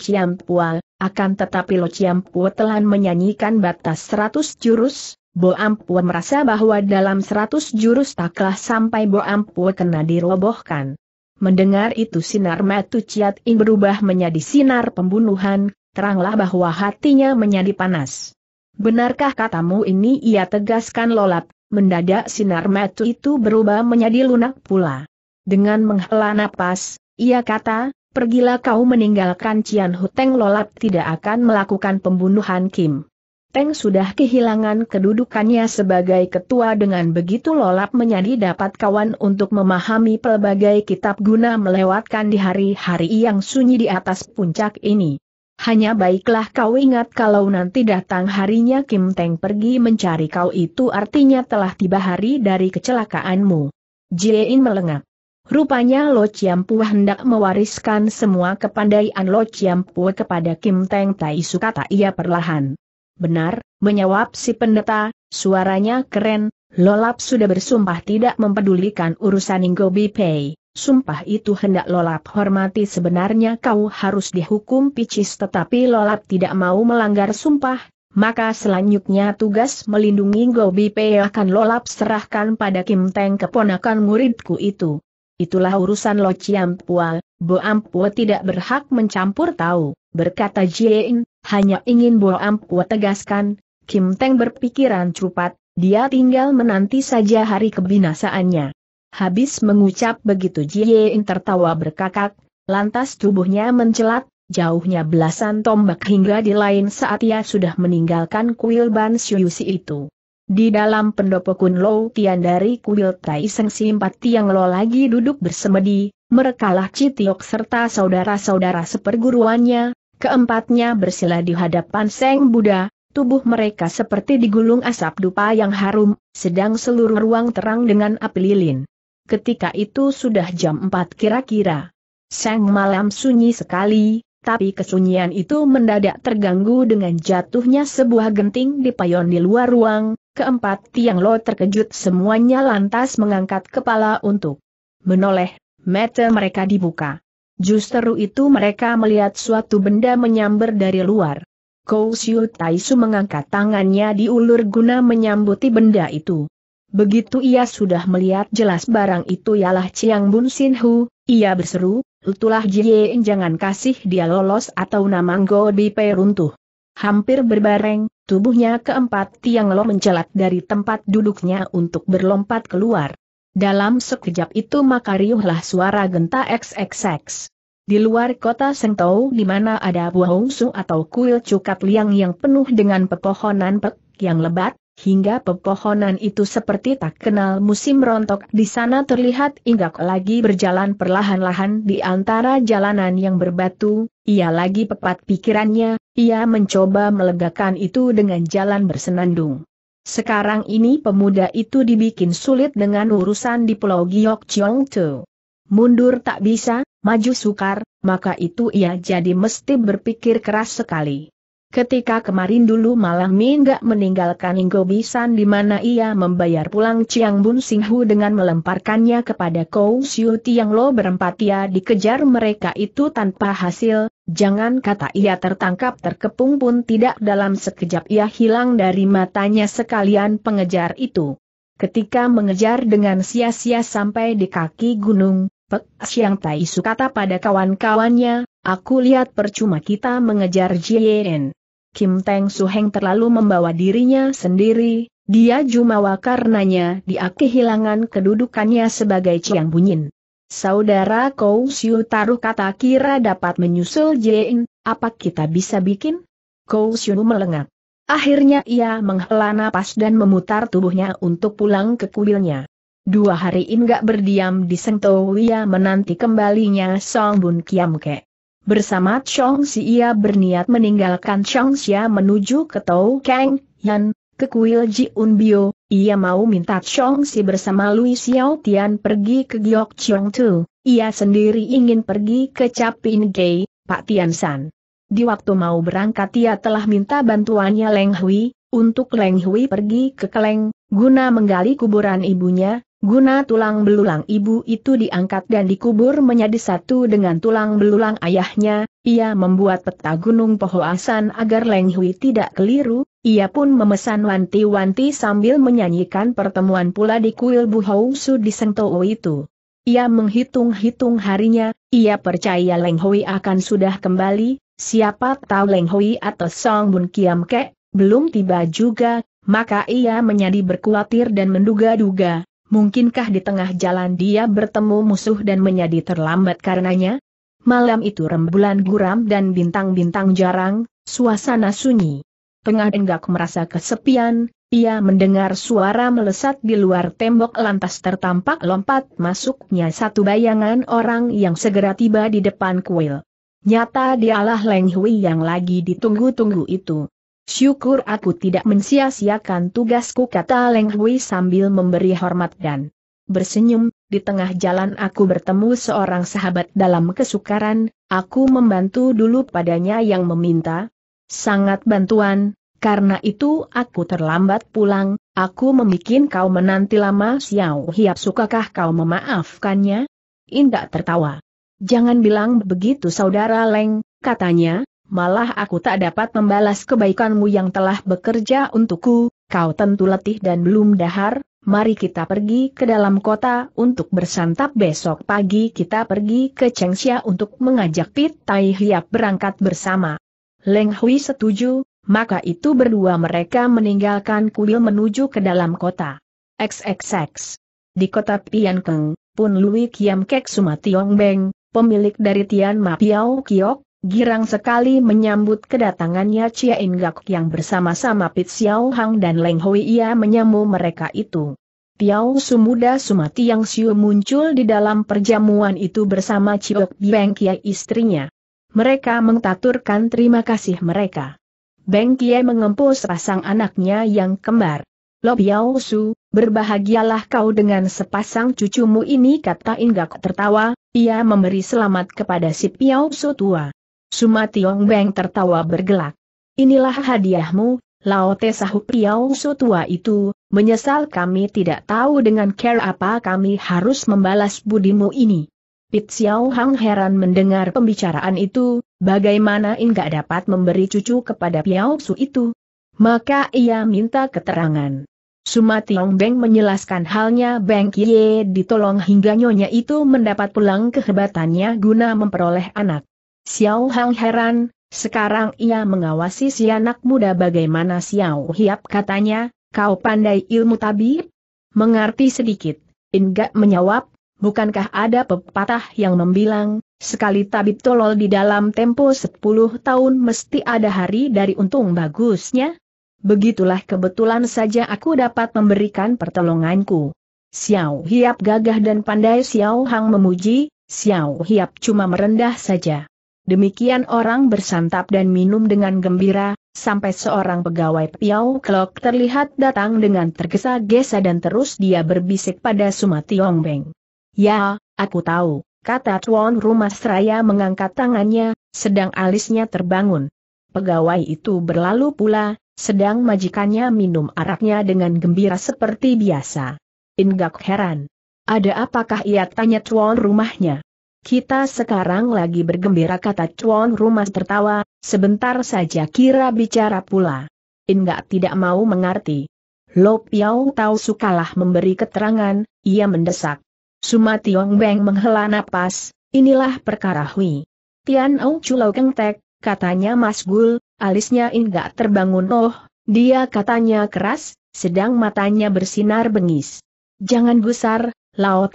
Pual, akan tetapi Lo Pua telah menyanyikan batas 100 jurus, Bo Ampu merasa bahwa dalam 100 jurus taklah sampai Bo Ampu kena dirobohkan. Mendengar itu sinar Metu Ciat Ing berubah menjadi sinar pembunuhan, teranglah bahwa hatinya menjadi panas. Benarkah katamu ini ia tegaskan lolap, mendadak sinar Metu itu berubah menjadi lunak pula. Dengan menghela napas, ia kata, pergilah kau meninggalkan Cian Huteng lolap tidak akan melakukan pembunuhan Kim. Peng sudah kehilangan kedudukannya sebagai ketua dengan begitu lolap menjadi dapat kawan untuk memahami pelbagai kitab guna melewatkan di hari-hari yang sunyi di atas puncak ini. Hanya baiklah kau ingat kalau nanti datang harinya Kim Teng pergi mencari kau itu artinya telah tiba hari dari kecelakaanmu. Jiein melengak. Rupanya Lo Chiam Pua hendak mewariskan semua kepandaian Lo Chiam Pua kepada Kim Teng Tai Sukata kata ia perlahan. Benar, menyawab si pendeta, suaranya keren, Lolap sudah bersumpah tidak mempedulikan urusan Ninggo Bipei. Sumpah itu hendak Lolap hormati sebenarnya kau harus dihukum picis tetapi Lolap tidak mau melanggar sumpah, maka selanjutnya tugas melindungi Inggobi Pei akan Lolap serahkan pada Kim Teng keponakan muridku itu. Itulah urusan Lo Chiam Pua, Bo Ampua tidak berhak mencampur tahu, berkata Jiein, hanya ingin Bo Ampua tegaskan, Kim Teng berpikiran cepat, dia tinggal menanti saja hari kebinasaannya. Habis mengucap begitu Jie In tertawa berkakak, lantas tubuhnya mencelat, jauhnya belasan tombak hingga di lain saat ia sudah meninggalkan kuil Ban Si itu. Di dalam pendopo Kun Lo Tian dari kuil Tai Seng Simpat Tiang Lo lagi duduk bersemedi, merekalah Citiok serta saudara-saudara seperguruannya, Keempatnya bersila di hadapan Seng Buddha, tubuh mereka seperti digulung asap dupa yang harum, sedang seluruh ruang terang dengan api lilin. Ketika itu sudah jam 4 kira-kira. Seng malam sunyi sekali, tapi kesunyian itu mendadak terganggu dengan jatuhnya sebuah genting di payon di luar ruang, keempat tiang lo terkejut semuanya lantas mengangkat kepala untuk menoleh, mata mereka dibuka. Justru itu mereka melihat suatu benda menyambar dari luar. Kou Siu Taisu mengangkat tangannya di ulur guna menyambuti benda itu. Begitu ia sudah melihat jelas barang itu ialah Chiang Bun Sin Hu, ia berseru, Lutulah Jie jangan kasih dia lolos atau nama Ngo Bipe runtuh. Hampir berbareng, tubuhnya keempat Tiang Lo mencelat dari tempat duduknya untuk berlompat keluar. Dalam sekejap itu maka riuhlah suara genta XXX. Di luar kota Sengtou di mana ada buah hongsu atau kuil cukat liang yang penuh dengan pepohonan pek yang lebat, hingga pepohonan itu seperti tak kenal musim rontok di sana terlihat inggak lagi berjalan perlahan-lahan di antara jalanan yang berbatu, ia lagi pepat pikirannya, ia mencoba melegakan itu dengan jalan bersenandung. Sekarang ini pemuda itu dibikin sulit dengan urusan di Pulau Giok Chiong Tu. Mundur tak bisa, maju sukar, maka itu ia jadi mesti berpikir keras sekali. Ketika kemarin dulu malah Min gak meninggalkan Inggo Bisan di mana ia membayar pulang Chiang Bun Singhu dengan melemparkannya kepada Kou Siu Tiang Lo berempat ia dikejar mereka itu tanpa hasil, Jangan kata ia tertangkap terkepung pun tidak dalam sekejap ia hilang dari matanya sekalian pengejar itu. Ketika mengejar dengan sia-sia sampai di kaki gunung, Pek Siang Tai kata pada kawan-kawannya, aku lihat percuma kita mengejar Jien. Kim Teng Suheng terlalu membawa dirinya sendiri, dia jumawa karenanya dia kehilangan kedudukannya sebagai Chiang Bunyin. Saudara Kou Siu taruh kata kira dapat menyusul Jeng, apa kita bisa bikin? Kou Siu melengat. Akhirnya ia menghela napas dan memutar tubuhnya untuk pulang ke kuilnya. Dua hari ini gak berdiam di Sengtou ia menanti kembalinya Song Bun Kiam Ke. Bersama Chong Si ia berniat meninggalkan Chong Xia menuju ke Tau Kang Yan, ke kuil Ji Unbio, ia mau minta Chong Si bersama Lui Xiao Tian pergi ke Giok Chong Tu. Ia sendiri ingin pergi ke Capin Gei, Pak Tian San. Di waktu mau berangkat ia telah minta bantuannya Leng Hui, untuk Leng Hui pergi ke Keleng, guna menggali kuburan ibunya, Guna tulang belulang ibu itu diangkat dan dikubur menjadi satu dengan tulang belulang ayahnya, ia membuat peta gunung pohoasan agar Leng Hui tidak keliru, ia pun memesan wanti-wanti sambil menyanyikan pertemuan pula di kuil Bu Su di Sengtou itu. Ia menghitung-hitung harinya, ia percaya Leng Hui akan sudah kembali, siapa tahu Leng Hui atau Song Bun Kiam Kek, belum tiba juga, maka ia menjadi berkuatir dan menduga-duga, mungkinkah di tengah jalan dia bertemu musuh dan menjadi terlambat karenanya? Malam itu rembulan guram dan bintang-bintang jarang, suasana sunyi. Tengah enggak merasa kesepian, ia mendengar suara melesat di luar tembok lantas tertampak lompat masuknya satu bayangan orang yang segera tiba di depan kuil. Nyata dialah Leng Hui yang lagi ditunggu-tunggu itu. Syukur aku tidak mensia-siakan tugasku kata Leng Hui sambil memberi hormat dan bersenyum, di tengah jalan aku bertemu seorang sahabat dalam kesukaran, aku membantu dulu padanya yang meminta. Sangat bantuan, karena itu aku terlambat pulang, aku memikin kau menanti lama Xiao Hiap sukakah kau memaafkannya? Indah tertawa. Jangan bilang begitu saudara Leng, katanya, Malah aku tak dapat membalas kebaikanmu yang telah bekerja untukku, kau tentu letih dan belum dahar, mari kita pergi ke dalam kota untuk bersantap besok pagi kita pergi ke Chengxia untuk mengajak Pit Tai Hiap berangkat bersama. Leng Hui setuju, maka itu berdua mereka meninggalkan kuil menuju ke dalam kota. XXX. Di kota Piankeng, Pun Lui Kiam Kek Sumationg Beng, pemilik dari Tian Ma Piao Kiok, girang sekali menyambut kedatangannya Chia Inggak yang bersama-sama Pit Xiao Hang dan Leng Hui ia menyamu mereka itu. Piao Sumuda Sumati yang Siu muncul di dalam perjamuan itu bersama Chiok Beng Kie istrinya. Mereka mengtaturkan terima kasih mereka. Beng Kie mengempus pasang anaknya yang kembar. Lo Piao Su, berbahagialah kau dengan sepasang cucumu ini kata Inggak tertawa, ia memberi selamat kepada si Piao Su tua. Suma Tiong Beng tertawa bergelak. Inilah hadiahmu, Lao Te Sahu Piao tua itu, menyesal kami tidak tahu dengan care apa kami harus membalas budimu ini. Pit Xiao Hang heran mendengar pembicaraan itu, bagaimana enggak dapat memberi cucu kepada Piao Su itu. Maka ia minta keterangan. Suma Tiong Beng menjelaskan halnya Beng Kie ditolong hingga nyonya itu mendapat pulang kehebatannya guna memperoleh anak. Xiao Hang heran, sekarang ia mengawasi si anak muda bagaimana Xiao Hiap katanya, kau pandai ilmu tabib? Mengerti sedikit, Ingat menjawab, bukankah ada pepatah yang membilang, sekali tabib tolol di dalam tempo 10 tahun mesti ada hari dari untung bagusnya? Begitulah kebetulan saja aku dapat memberikan pertolonganku. Xiao Hiap gagah dan pandai Xiao Hang memuji, Xiao Hiap cuma merendah saja. Demikian orang bersantap dan minum dengan gembira, sampai seorang pegawai Piau Klok terlihat datang dengan tergesa-gesa dan terus dia berbisik pada Sumationg Beng. Ya, aku tahu, kata tuan rumah seraya mengangkat tangannya, sedang alisnya terbangun. Pegawai itu berlalu pula, sedang majikannya minum araknya dengan gembira seperti biasa. Ingak heran. Ada apakah ia tanya tuan rumahnya? Kita sekarang lagi bergembira kata Chuan Rumah tertawa, sebentar saja kira bicara pula. gak tidak mau mengerti. Lo Piao tahu sukalah memberi keterangan, ia mendesak. Suma Tiong Beng menghela napas, inilah perkara Hui. Tian Ong Chulau Kengtek, katanya Mas Gul, alisnya gak terbangun oh, dia katanya keras, sedang matanya bersinar bengis. Jangan gusar,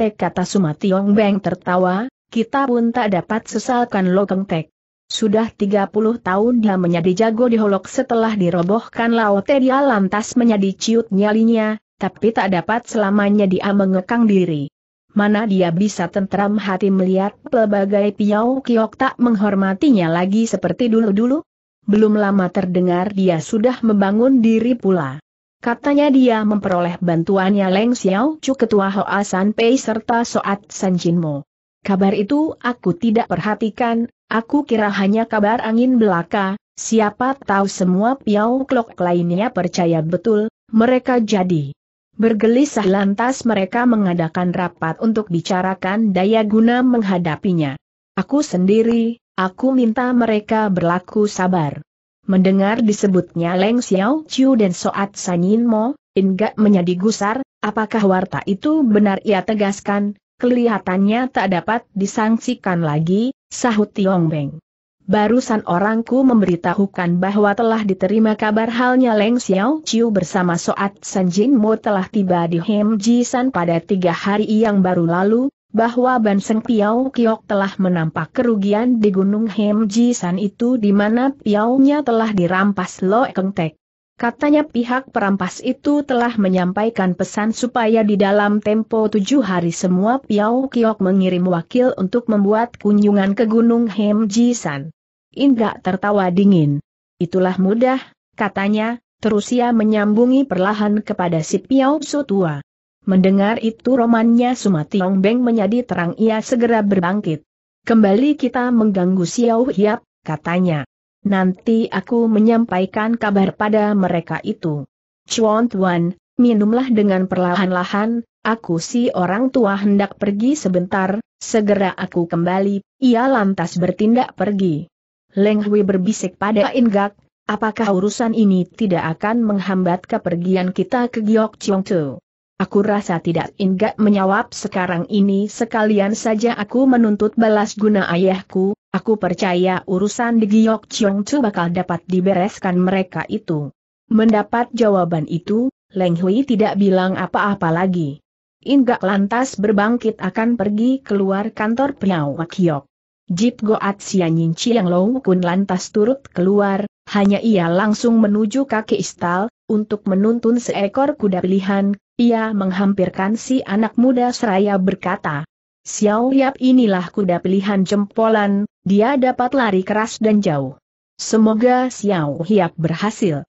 tek kata Suma Tiong Beng tertawa, kita pun tak dapat sesalkan lo kengtek. Sudah 30 tahun dia menjadi jago di holok setelah dirobohkan laut dia lantas menjadi ciut nyalinya, tapi tak dapat selamanya dia mengekang diri. Mana dia bisa tentram hati melihat pelbagai piau kiok tak menghormatinya lagi seperti dulu-dulu? Belum lama terdengar dia sudah membangun diri pula. Katanya dia memperoleh bantuannya Leng Xiao Chu Ketua Hoa San Pei serta Soat San Jin Mo. Kabar itu aku tidak perhatikan, aku kira hanya kabar angin belaka, siapa tahu semua piau klok lainnya percaya betul, mereka jadi. Bergelisah lantas mereka mengadakan rapat untuk bicarakan daya guna menghadapinya. Aku sendiri, aku minta mereka berlaku sabar. Mendengar disebutnya Leng Xiao Chiu dan Soat Sanyin Mo, Inga menjadi gusar, apakah warta itu benar ia tegaskan, Kelihatannya tak dapat disangsikan lagi, sahut Tiong Beng. Barusan orangku memberitahukan bahwa telah diterima kabar halnya Leng Xiao Chiu bersama Soat San Jin Mo telah tiba di Hem Ji San pada tiga hari yang baru lalu, bahwa Ban Seng Piao Kiok telah menampak kerugian di Gunung Hem Ji San itu di mana Piao-nya telah dirampas Lo Keng Tek. Katanya pihak perampas itu telah menyampaikan pesan supaya di dalam tempo tujuh hari semua Piao Kiok mengirim wakil untuk membuat kunjungan ke Gunung Hem Jisan. Indra tertawa dingin. Itulah mudah, katanya, terus ia menyambungi perlahan kepada si Piao Su tua. Mendengar itu romannya Sumationg Beng menjadi terang ia segera berbangkit. Kembali kita mengganggu Xiao Hiap, katanya. Nanti aku menyampaikan kabar pada mereka itu. Chuan Tuan, minumlah dengan perlahan-lahan, aku si orang tua hendak pergi sebentar, segera aku kembali, ia lantas bertindak pergi. Leng Hui berbisik pada Ingak, apakah urusan ini tidak akan menghambat kepergian kita ke Giok Chiong Tu? Aku rasa tidak Ingak menjawab sekarang ini sekalian saja aku menuntut balas guna ayahku, Aku percaya urusan di Giyok Chiong Chu bakal dapat dibereskan mereka itu. Mendapat jawaban itu, Leng Hui tidak bilang apa-apa lagi. Inggak lantas berbangkit akan pergi keluar kantor Piao Wakiok. Jip Goat Sianyin Chiang Lou Kun lantas turut keluar, hanya ia langsung menuju kaki istal, untuk menuntun seekor kuda pilihan, ia menghampirkan si anak muda seraya berkata, Xiao Yap inilah kuda pilihan jempolan, dia dapat lari keras dan jauh. Semoga Xiao Yap berhasil.